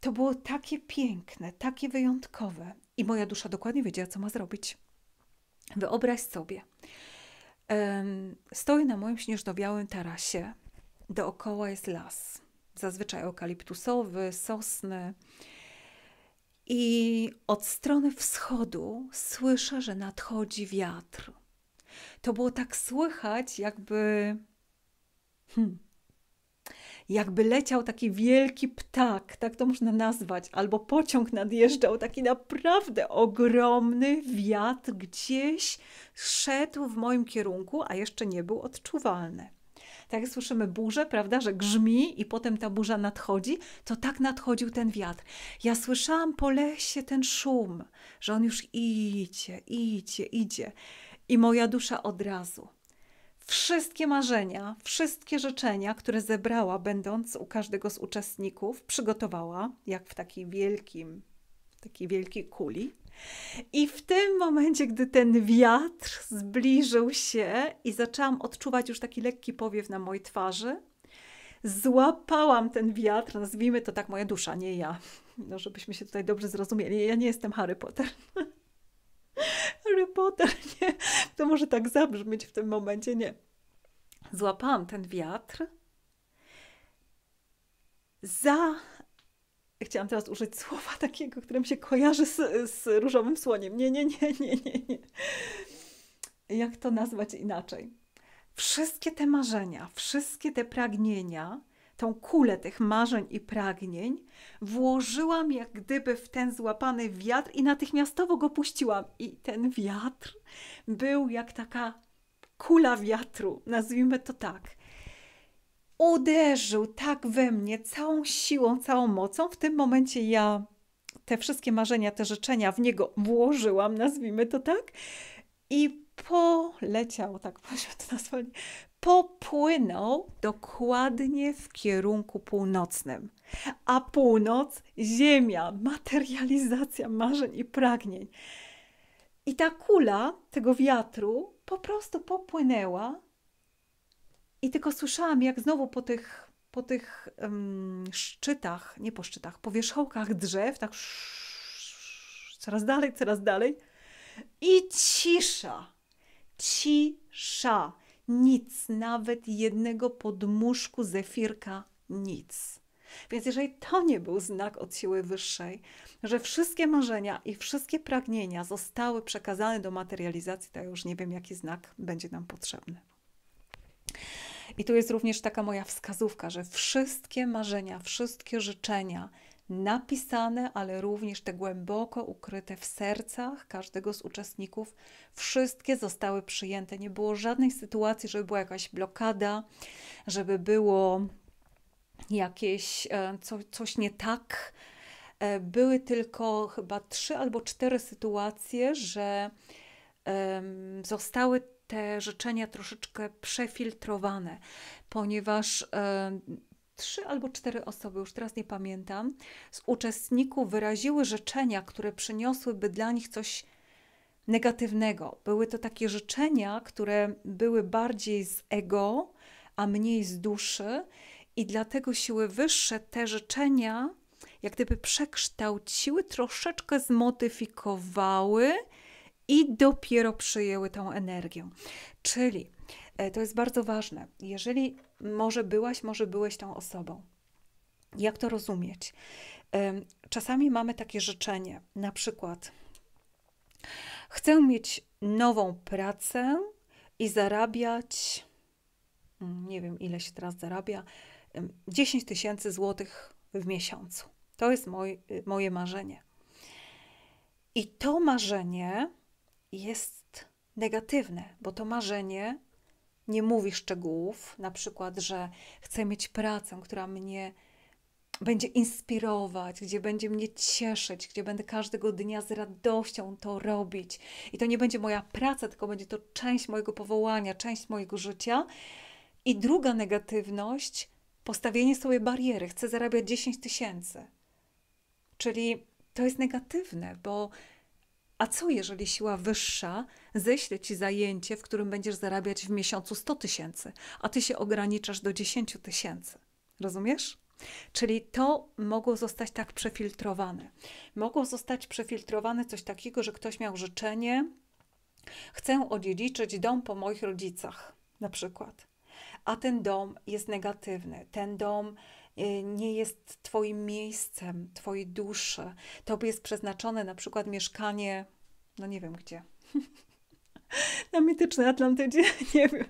To było takie piękne, takie wyjątkowe. I moja dusza dokładnie wiedziała, co ma zrobić. Wyobraź sobie, Stoję na moim śnieżno tarasie. Dookoła jest las, zazwyczaj eukaliptusowy, sosny. I od strony wschodu słyszę, że nadchodzi wiatr. To było tak słychać, jakby. Hmm, jakby leciał taki wielki ptak, tak to można nazwać, albo pociąg nadjeżdżał, taki naprawdę ogromny wiatr gdzieś szedł w moim kierunku, a jeszcze nie był odczuwalny. Tak jak słyszymy burzę, prawda, że grzmi i potem ta burza nadchodzi, to tak nadchodził ten wiatr. Ja słyszałam po lesie ten szum, że on już idzie, idzie, idzie. I moja dusza od razu Wszystkie marzenia, wszystkie życzenia, które zebrała, będąc u każdego z uczestników, przygotowała, jak w takiej wielkim, takiej wielkiej kuli. I w tym momencie, gdy ten wiatr zbliżył się i zaczęłam odczuwać już taki lekki powiew na mojej twarzy, złapałam ten wiatr, nazwijmy to tak moja dusza, nie ja. No, żebyśmy się tutaj dobrze zrozumieli. Ja nie jestem Harry Potter. Harry Potter, nie? To może tak zabrzmieć w tym momencie, nie. Złapałam ten wiatr za chciałam teraz użyć słowa takiego, którym się kojarzy z, z, różowym słoniem. Nie, nie, nie, nie, nie, nie. Jak to nazwać inaczej? Wszystkie te marzenia, wszystkie te pragnienia, tą kulę tych marzeń i pragnień, włożyłam jak gdyby w ten złapany wiatr i natychmiastowo go puściłam. I ten wiatr był jak taka kula wiatru, nazwijmy to tak. Uderzył tak we mnie całą siłą, całą mocą. W tym momencie ja te wszystkie marzenia, te życzenia w niego włożyłam, nazwijmy to tak i poleciał, tak myśmy to nazwali, popłynął dokładnie w kierunku północnym. A północ, ziemia, materializacja marzeń i pragnień. I ta kula tego wiatru po prostu popłynęła i tylko słyszałam, jak znowu po tych, po tych um, szczytach, nie po szczytach, po wierzchołkach drzew, tak coraz dalej, coraz dalej, i cisza. Cisza. Nic, nawet jednego podmuszku zefirka, nic. Więc jeżeli to nie był znak od siły wyższej, że wszystkie marzenia i wszystkie pragnienia zostały przekazane do materializacji, to już nie wiem, jaki znak będzie nam potrzebny. I tu jest również taka moja wskazówka, że wszystkie marzenia, wszystkie życzenia, napisane, ale również te głęboko ukryte w sercach każdego z uczestników, wszystkie zostały przyjęte. Nie było żadnej sytuacji, żeby była jakaś blokada, żeby było jakieś e, co, coś nie tak. E, były tylko chyba trzy albo cztery sytuacje, że um, zostały te życzenia troszeczkę przefiltrowane, ponieważ um, trzy albo cztery osoby, już teraz nie pamiętam, z uczestników wyraziły życzenia, które przyniosłyby dla nich coś negatywnego. Były to takie życzenia, które były bardziej z ego, a mniej z duszy, i dlatego siły wyższe te życzenia jak gdyby przekształciły, troszeczkę zmodyfikowały i dopiero przyjęły tą energię. Czyli e, to jest bardzo ważne. Jeżeli może byłaś, może byłeś tą osobą. Jak to rozumieć? Czasami mamy takie życzenie, na przykład chcę mieć nową pracę i zarabiać, mm, nie wiem ile się teraz zarabia, 10 tysięcy złotych w miesiącu. To jest moj, y, moje marzenie. I to marzenie jest negatywne, bo to marzenie nie mówi szczegółów, na przykład, że chcę mieć pracę, która mnie będzie inspirować, gdzie będzie mnie cieszyć, gdzie będę każdego dnia z radością to robić. I to nie będzie moja praca, tylko będzie to część mojego powołania, część mojego życia. I druga negatywność postawienie sobie bariery. Chcę zarabiać 10 tysięcy. Czyli to jest negatywne, bo a co jeżeli siła wyższa ześle ci zajęcie, w którym będziesz zarabiać w miesiącu 100 tysięcy, a ty się ograniczasz do 10 tysięcy? Rozumiesz? Czyli to mogło zostać tak przefiltrowane. Mogło zostać przefiltrowane coś takiego, że ktoś miał życzenie: Chcę odziedziczyć dom po moich rodzicach, na przykład. A ten dom jest negatywny, ten dom y, nie jest Twoim miejscem, Twojej duszy. Tobie jest przeznaczone na przykład mieszkanie no nie wiem gdzie. na mitycznej Atlantydzie, nie wiem,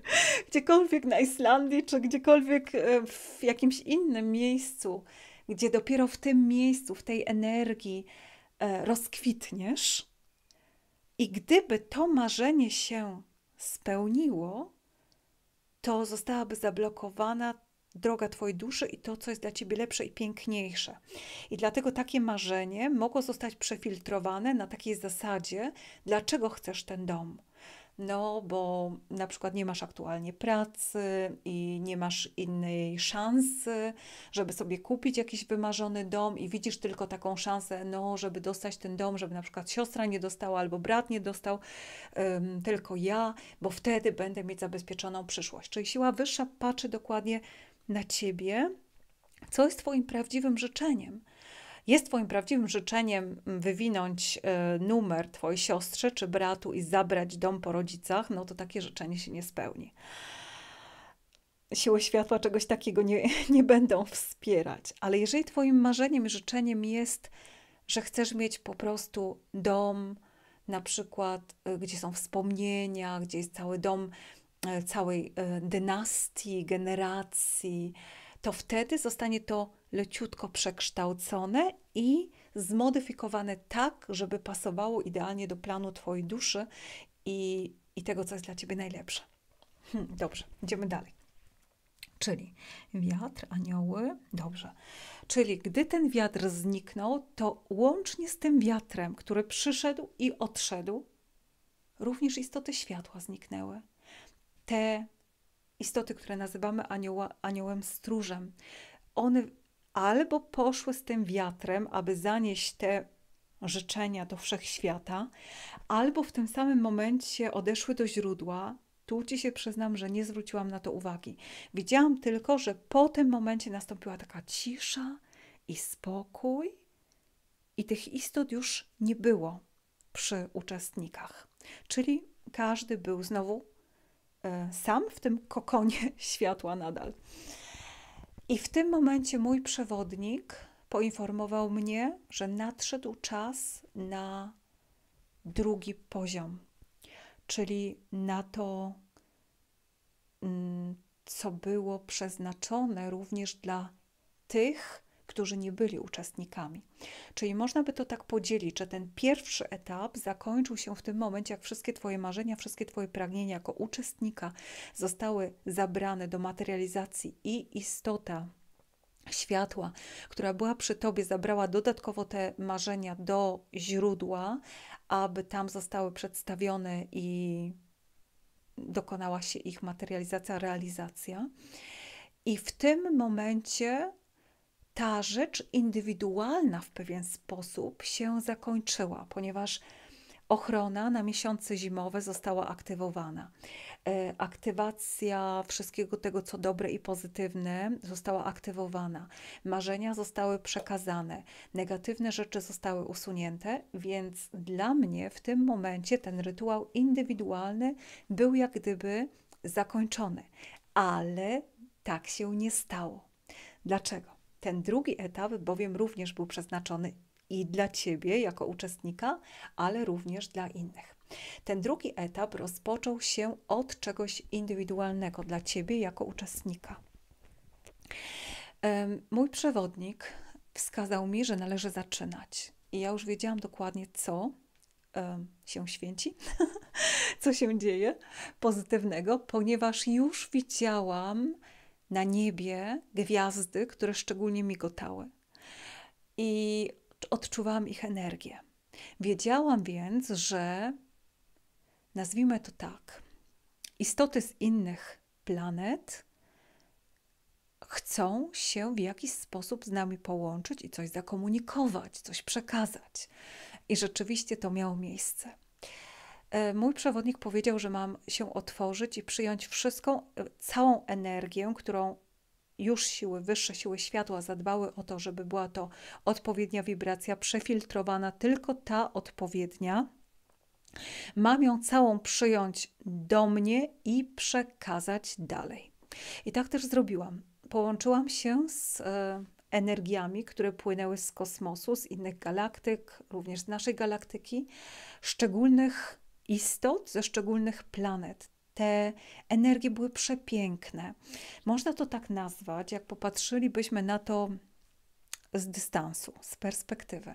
gdziekolwiek na Islandii, czy gdziekolwiek e, w jakimś innym miejscu, gdzie dopiero w tym miejscu, w tej energii e, rozkwitniesz. I gdyby to marzenie się spełniło, to zostałaby zablokowana droga Twojej duszy i to, co jest dla Ciebie lepsze i piękniejsze. I dlatego takie marzenie mogło zostać przefiltrowane na takiej zasadzie, dlaczego chcesz ten dom. No, bo na przykład nie masz aktualnie pracy i nie masz innej szansy, żeby sobie kupić jakiś wymarzony dom, i widzisz tylko taką szansę, no, żeby dostać ten dom, żeby na przykład siostra nie dostała albo brat nie dostał, um, tylko ja, bo wtedy będę mieć zabezpieczoną przyszłość. Czyli siła wyższa patrzy dokładnie na ciebie, co jest Twoim prawdziwym życzeniem. Jest Twoim prawdziwym życzeniem mm, wywinąć e, numer Twojej siostrze czy bratu i zabrać dom po rodzicach, no to takie życzenie się nie spełni. Siły światła czegoś takiego nie, nie będą wspierać, ale jeżeli Twoim marzeniem, życzeniem jest, że chcesz mieć po prostu dom, na przykład, e, gdzie są wspomnienia, gdzie jest cały dom E, całej e, dynastii, generacji, to wtedy zostanie to leciutko przekształcone i zmodyfikowane tak, żeby pasowało idealnie do planu Twojej duszy i, i tego, co jest dla Ciebie najlepsze. Hm, dobrze, idziemy dalej. Czyli wiatr, anioły, dobrze. Czyli gdy ten wiatr zniknął, to łącznie z tym wiatrem, który przyszedł i odszedł, również istoty światła zniknęły te istoty, które nazywamy anioła, aniołem stróżem, one albo poszły z tym wiatrem, aby zanieść te życzenia do wszechświata, albo w tym samym momencie odeszły do źródła. Tu ci się przyznam, że nie zwróciłam na to uwagi. Widziałam tylko, że po tym momencie nastąpiła taka cisza i spokój, i tych istot już nie było przy uczestnikach. Czyli każdy był znowu E, sam w tym kokonie światła nadal. I w tym momencie mój przewodnik poinformował mnie, że nadszedł czas na drugi poziom, czyli na to, mm, co było przeznaczone również dla tych, którzy nie byli uczestnikami. Czyli można by to tak podzielić, że ten pierwszy etap zakończył się w tym momencie, jak wszystkie Twoje marzenia, wszystkie Twoje pragnienia jako uczestnika zostały zabrane do materializacji i istota światła, która była przy tobie, zabrała dodatkowo te marzenia do źródła, aby tam zostały przedstawione i dokonała się ich materializacja, realizacja. I w tym momencie ta rzecz indywidualna w pewien sposób się zakończyła, ponieważ ochrona na miesiące zimowe została aktywowana. E, aktywacja wszystkiego tego, co dobre i pozytywne, została aktywowana. Marzenia zostały przekazane, negatywne rzeczy zostały usunięte, więc dla mnie w tym momencie ten rytuał indywidualny był jak gdyby zakończony. Ale tak się nie stało. Dlaczego? Ten drugi etap bowiem również był przeznaczony i dla Ciebie jako uczestnika, ale również dla innych. Ten drugi etap rozpoczął się od czegoś indywidualnego dla Ciebie jako uczestnika. Mój przewodnik wskazał mi, że należy zaczynać. I ja już wiedziałam dokładnie, co się święci, co się dzieje pozytywnego, ponieważ już widziałam, na niebie gwiazdy, które szczególnie migotały. I odczuwałam ich energię. Wiedziałam więc, że nazwijmy to tak, istoty z innych planet chcą się w jakiś sposób z nami połączyć i coś zakomunikować, coś przekazać. I rzeczywiście to miało miejsce. E, mój przewodnik powiedział, że mam się otworzyć i przyjąć wszystką, e, całą energię, którą już siły, wyższe siły światła zadbały o to, żeby była to odpowiednia wibracja, przefiltrowana, tylko ta odpowiednia. Mam ją całą przyjąć do mnie i przekazać dalej. I tak też zrobiłam. Połączyłam się z e, energiami, które płynęły z kosmosu, z innych galaktyk, również z naszej galaktyki, szczególnych istot ze szczególnych planet. Te energie były przepiękne. Można to tak nazwać, jak popatrzylibyśmy na to z dystansu, z perspektywy,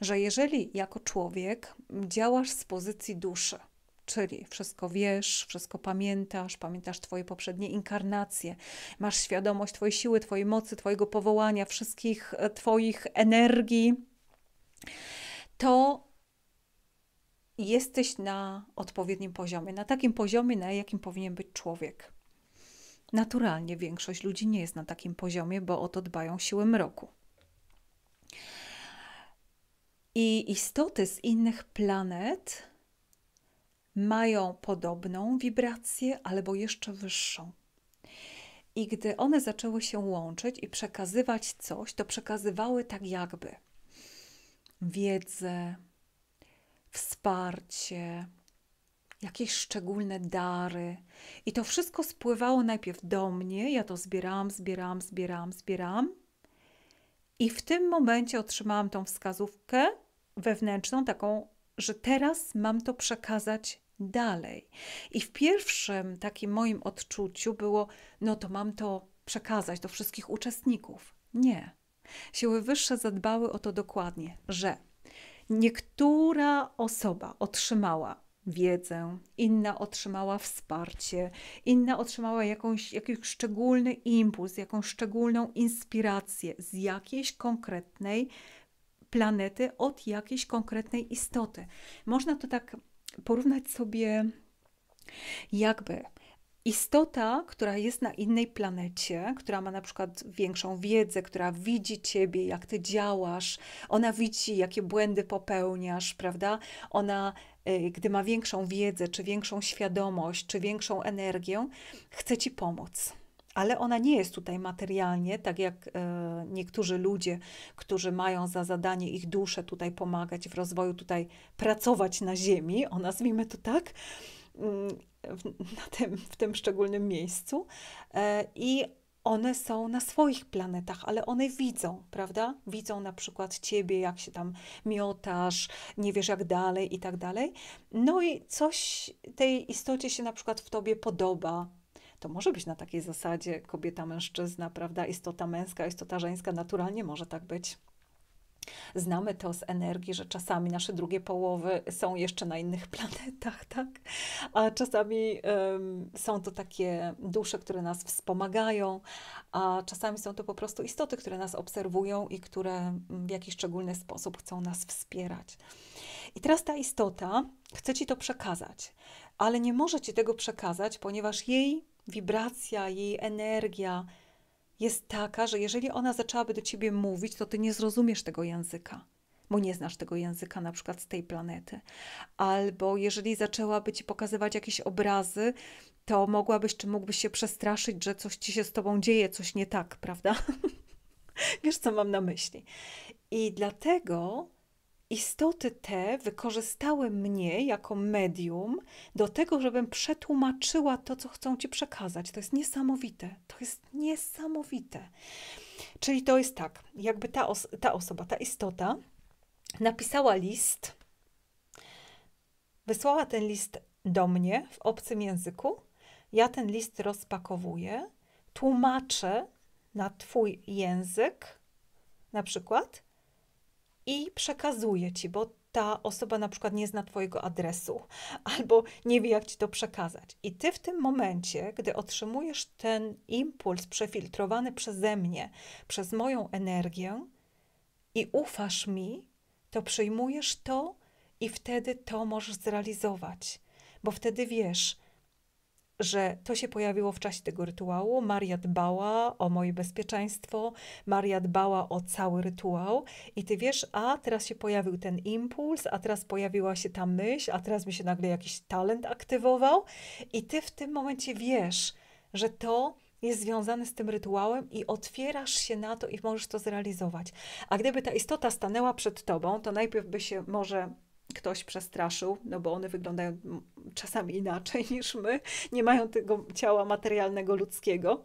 że jeżeli jako człowiek działasz z pozycji duszy, czyli wszystko wiesz, wszystko pamiętasz, pamiętasz Twoje poprzednie inkarnacje, masz świadomość Twojej siły, Twojej mocy, Twojego powołania, wszystkich e, Twoich energii, to jesteś na odpowiednim poziomie, na takim poziomie, na jakim powinien być człowiek. Naturalnie większość ludzi nie jest na takim poziomie, bo o to dbają siły mroku. I istoty z innych planet mają podobną wibrację albo jeszcze wyższą. I gdy one zaczęły się łączyć i przekazywać coś, to przekazywały tak jakby wiedzę, wsparcie, jakieś szczególne dary. I to wszystko spływało najpierw do mnie. Ja to zbierałam, zbierałam, zbierałam, zbierałam. I w tym momencie otrzymałam tą wskazówkę wewnętrzną, taką, że teraz mam to przekazać dalej. I w pierwszym takim moim odczuciu było: no to mam to przekazać do wszystkich uczestników. Nie. Siły wyższe zadbały o to dokładnie, że Niektóra osoba otrzymała wiedzę, inna otrzymała wsparcie, inna otrzymała jakąś, jakiś szczególny impuls, jakąś szczególną inspirację z jakiejś konkretnej planety, od jakiejś konkretnej istoty. Można to tak porównać sobie, jakby istota, która jest na innej planecie, która ma na przykład większą wiedzę, która widzi ciebie, jak ty działasz, ona widzi, jakie błędy popełniasz, prawda? Ona, y, gdy ma większą wiedzę, czy większą świadomość, czy większą energię, chce ci pomóc. Ale ona nie jest tutaj materialnie, tak jak y, niektórzy ludzie, którzy mają za zadanie ich duszę tutaj pomagać w rozwoju, tutaj pracować na ziemi, o nazwijmy to tak mm, w, na tym, w tym szczególnym miejscu e, i one są na swoich planetach, ale one widzą, prawda? Widzą na przykład ciebie, jak się tam miotasz, nie wiesz jak dalej i tak dalej. No i coś tej istocie się na przykład w tobie podoba. To może być na takiej zasadzie kobieta, mężczyzna, prawda? Istota męska, istota żeńska, naturalnie może tak być. Znamy to z energii, że czasami nasze drugie połowy są jeszcze na innych planetach, tak? A czasami um, są to takie dusze, które nas wspomagają, a czasami są to po prostu istoty, które nas obserwują i które w jakiś szczególny sposób chcą nas wspierać. I teraz ta istota chce ci to przekazać, ale nie może ci tego przekazać, ponieważ jej wibracja, jej energia, jest taka, że jeżeli ona zaczęłaby do ciebie mówić, to ty nie zrozumiesz tego języka, bo nie znasz tego języka na przykład z tej planety. Albo jeżeli zaczęłaby ci pokazywać jakieś obrazy, to mogłabyś czy mógłbyś się przestraszyć, że coś ci się z tobą dzieje, coś nie tak, prawda? Wiesz, co mam na myśli. I dlatego istoty te wykorzystały mnie jako medium do tego, żebym przetłumaczyła to, co chcą ci przekazać. To jest niesamowite. To jest niesamowite. Czyli to jest tak, jakby ta, os ta osoba, ta istota napisała list, wysłała ten list do mnie w obcym języku. Ja ten list rozpakowuję, tłumaczę na Twój język, na przykład, i przekazuje ci, bo ta osoba na przykład nie zna Twojego adresu albo nie wie, jak ci to przekazać. I ty w tym momencie, gdy otrzymujesz ten impuls przefiltrowany przeze mnie, przez moją energię i ufasz mi, to przyjmujesz to i wtedy to możesz zrealizować, bo wtedy wiesz, że to się pojawiło w czasie tego rytuału. Maria dbała o moje bezpieczeństwo, Maria dbała o cały rytuał i ty wiesz, a teraz się pojawił ten impuls, a teraz pojawiła się ta myśl, a teraz mi się nagle jakiś talent aktywował i ty w tym momencie wiesz, że to jest związane z tym rytuałem i otwierasz się na to i możesz to zrealizować. A gdyby ta istota stanęła przed tobą, to najpierw by się może ktoś przestraszył, no bo one wyglądają czasami inaczej niż my, nie mają tego ciała materialnego ludzkiego.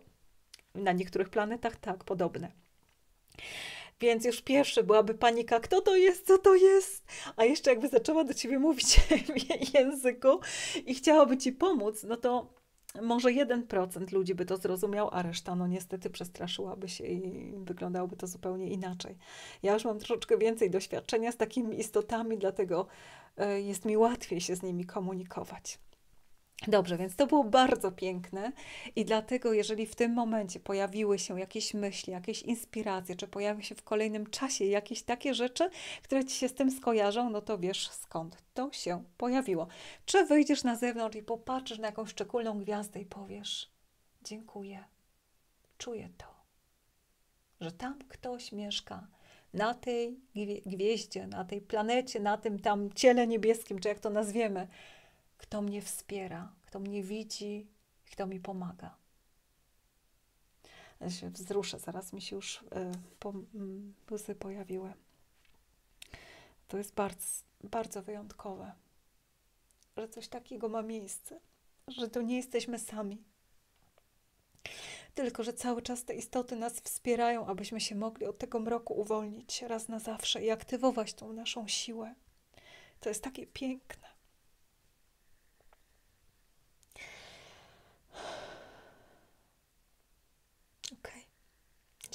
Na niektórych planetach tak, podobne. Więc już pierwszy byłaby panika, kto to jest, co to jest. A jeszcze jakby zaczęła do ciebie mówić w języku i chciałaby ci pomóc, no to może 1% ludzi by to zrozumiał, a reszta no niestety przestraszyłaby się i wyglądałoby to zupełnie inaczej. Ja już mam troszeczkę więcej doświadczenia z takimi istotami, dlatego e, jest mi łatwiej się z nimi komunikować. Dobrze, więc to było bardzo piękne i dlatego, jeżeli w tym momencie pojawiły się jakieś myśli, jakieś inspiracje, czy pojawią się w kolejnym czasie jakieś takie rzeczy, które ci się z tym skojarzą, no to wiesz skąd to się pojawiło. Czy wyjdziesz na zewnątrz i popatrzysz na jakąś szczególną gwiazdę i powiesz: Dziękuję, czuję to, że tam ktoś mieszka, na tej gwieździe, na tej planecie, na tym tam ciele niebieskim, czy jak to nazwiemy kto mnie wspiera, kto mnie widzi, kto mi pomaga. Ja się wzruszę, zaraz mi się już e, łzy pojawiły. To jest bardzo, bardzo wyjątkowe, że coś takiego ma miejsce, że to nie jesteśmy sami. Tylko, że cały czas te istoty nas wspierają, abyśmy się mogli od tego mroku uwolnić raz na zawsze i aktywować tą naszą siłę. To jest takie piękne.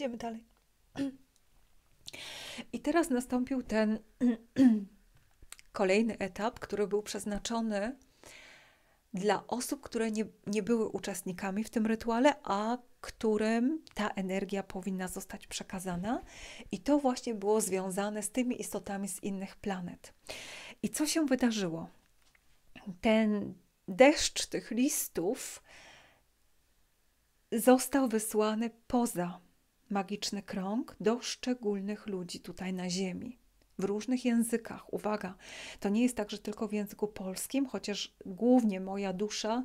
Idziemy dalej. I teraz nastąpił ten kolejny etap, który był przeznaczony dla osób, które nie, nie były uczestnikami w tym rytuale, a którym ta energia powinna zostać przekazana. I to właśnie było związane z tymi istotami z innych planet. I co się wydarzyło? Ten deszcz tych listów został wysłany poza magiczny krąg do szczególnych ludzi tutaj na Ziemi. W różnych językach. Uwaga, to nie jest tak, że tylko w języku polskim, chociaż głównie moja dusza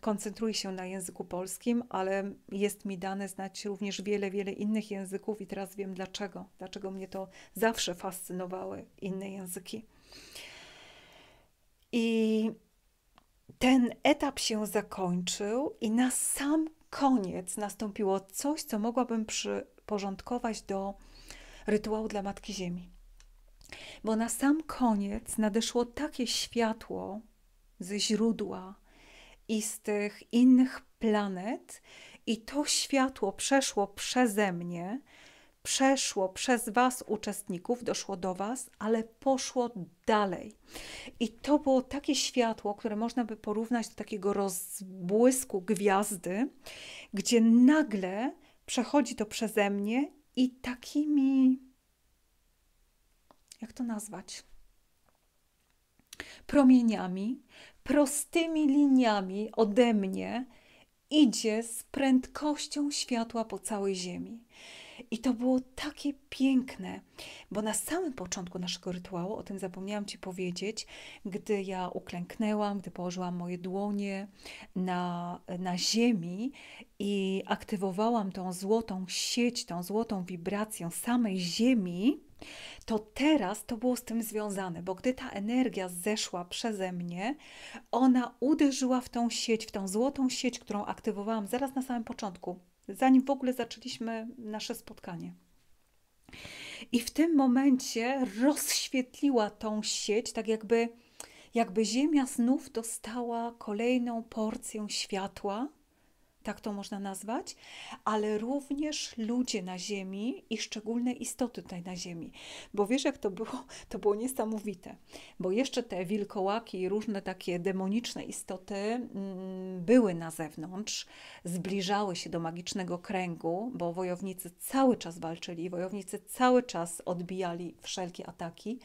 koncentruje się na języku polskim, ale jest mi dane znać również wiele, wiele innych języków i teraz wiem dlaczego. Dlaczego mnie to zawsze fascynowały inne języki. I ten etap się zakończył, i na sam koniec nastąpiło coś, co mogłabym przyporządkować do rytuału dla Matki Ziemi. Bo na sam koniec nadeszło takie światło ze źródła i z tych innych planet, i to światło przeszło przeze mnie przeszło przez Was, uczestników, doszło do Was, ale poszło dalej. I to było takie światło, które można by porównać do takiego rozbłysku gwiazdy, gdzie nagle przechodzi to przeze mnie i takimi. Jak to nazwać? Promieniami, prostymi liniami ode mnie idzie z prędkością światła po całej Ziemi. I to było takie piękne, bo na samym początku naszego rytuału, o tym zapomniałam Ci powiedzieć, gdy ja uklęknęłam, gdy położyłam moje dłonie na, na ziemi i aktywowałam tą złotą sieć, tą złotą wibrację samej ziemi, to teraz to było z tym związane, bo gdy ta energia zeszła przeze mnie, ona uderzyła w tą sieć, w tą złotą sieć, którą aktywowałam zaraz na samym początku zanim w ogóle zaczęliśmy nasze spotkanie. I w tym momencie rozświetliła tą sieć, tak jakby, jakby Ziemia znów dostała kolejną porcję światła, tak to można nazwać, ale również ludzie na Ziemi i szczególne istoty tutaj na Ziemi. Bo wiesz, jak to było? To było niesamowite, bo jeszcze te wilkołaki i różne takie demoniczne istoty mm, były na zewnątrz, zbliżały się do magicznego kręgu, bo wojownicy cały czas walczyli, wojownicy cały czas odbijali wszelkie ataki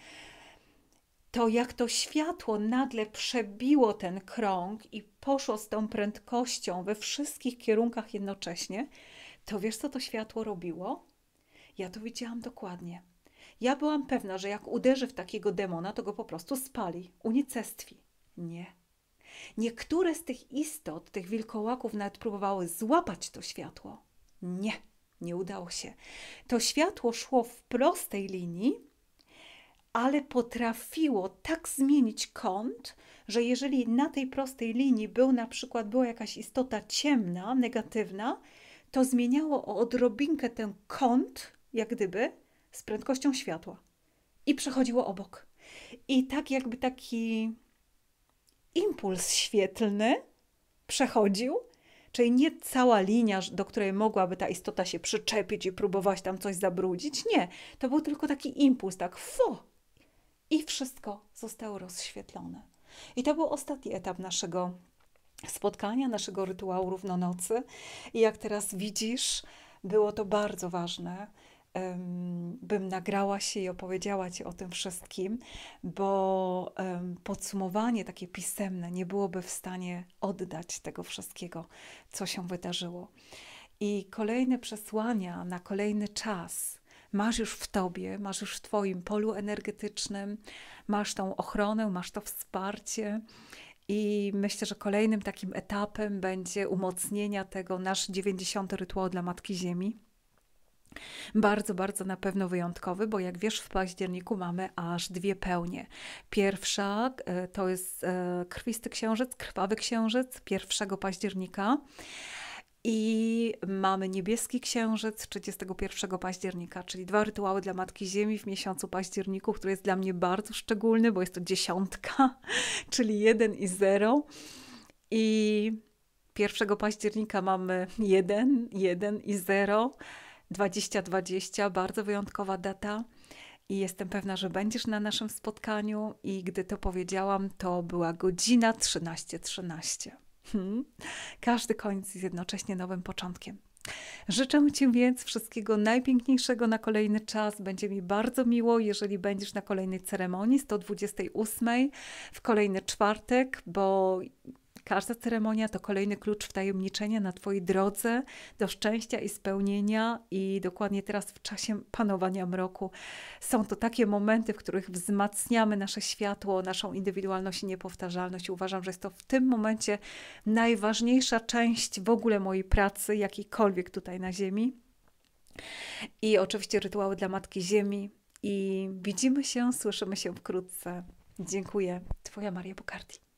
to jak to światło nagle przebiło ten krąg i poszło z tą prędkością we wszystkich kierunkach jednocześnie, to wiesz, co to światło robiło? Ja to widziałam dokładnie. Ja byłam pewna, że jak uderzy w takiego demona, to go po prostu spali, unicestwi. Nie. Niektóre z tych istot, tych wilkołaków, nawet próbowały złapać to światło. Nie, nie udało się. To światło szło w prostej linii, ale potrafiło tak zmienić kąt, że jeżeli na tej prostej linii był na przykład była jakaś istota ciemna, negatywna, to zmieniało o odrobinkę ten kąt, jak gdyby, z prędkością światła i przechodziło obok. I tak jakby taki impuls świetlny przechodził, czyli nie cała linia, do której mogłaby ta istota się przyczepić i próbować tam coś zabrudzić. Nie, to był tylko taki impuls, tak fo, i wszystko zostało rozświetlone. I to był ostatni etap naszego spotkania, naszego rytuału równonocy. I jak teraz widzisz, było to bardzo ważne, bym nagrała się i opowiedziała Ci o tym wszystkim, bo podsumowanie takie pisemne nie byłoby w stanie oddać tego wszystkiego, co się wydarzyło. I kolejne przesłania na kolejny czas masz już w tobie, masz już w twoim polu energetycznym, masz tą ochronę, masz to wsparcie. I myślę, że kolejnym takim etapem będzie umocnienia tego nasz 90 rytuał dla Matki Ziemi. Bardzo, bardzo na pewno wyjątkowy, bo jak wiesz, w październiku mamy aż dwie pełnie. Pierwsza e, to jest e, krwisty księżyc, krwawy księżyc 1 października, i mamy niebieski księżyc 31 października, czyli dwa rytuały dla Matki Ziemi w miesiącu październiku, który jest dla mnie bardzo szczególny, bo jest to dziesiątka, czyli 1 i 0. I 1 października mamy 1, 1 i 0, 2020, bardzo wyjątkowa data. I jestem pewna, że będziesz na naszym spotkaniu. I gdy to powiedziałam, to była godzina 13.13. 13. Hmm. Każdy koniec jest jednocześnie nowym początkiem. Życzę Ci więc wszystkiego najpiękniejszego na kolejny czas. Będzie mi bardzo miło, jeżeli będziesz na kolejnej ceremonii 128 w kolejny czwartek, bo Każda ceremonia to kolejny klucz wtajemniczenia na Twojej drodze do szczęścia i spełnienia, i dokładnie teraz w czasie panowania mroku. Są to takie momenty, w których wzmacniamy nasze światło, naszą indywidualność i niepowtarzalność. Uważam, że jest to w tym momencie najważniejsza część w ogóle mojej pracy, jakiejkolwiek tutaj na Ziemi. I oczywiście rytuały dla Matki Ziemi. I widzimy się, słyszymy się wkrótce. Dziękuję. Twoja Maria Bukardi.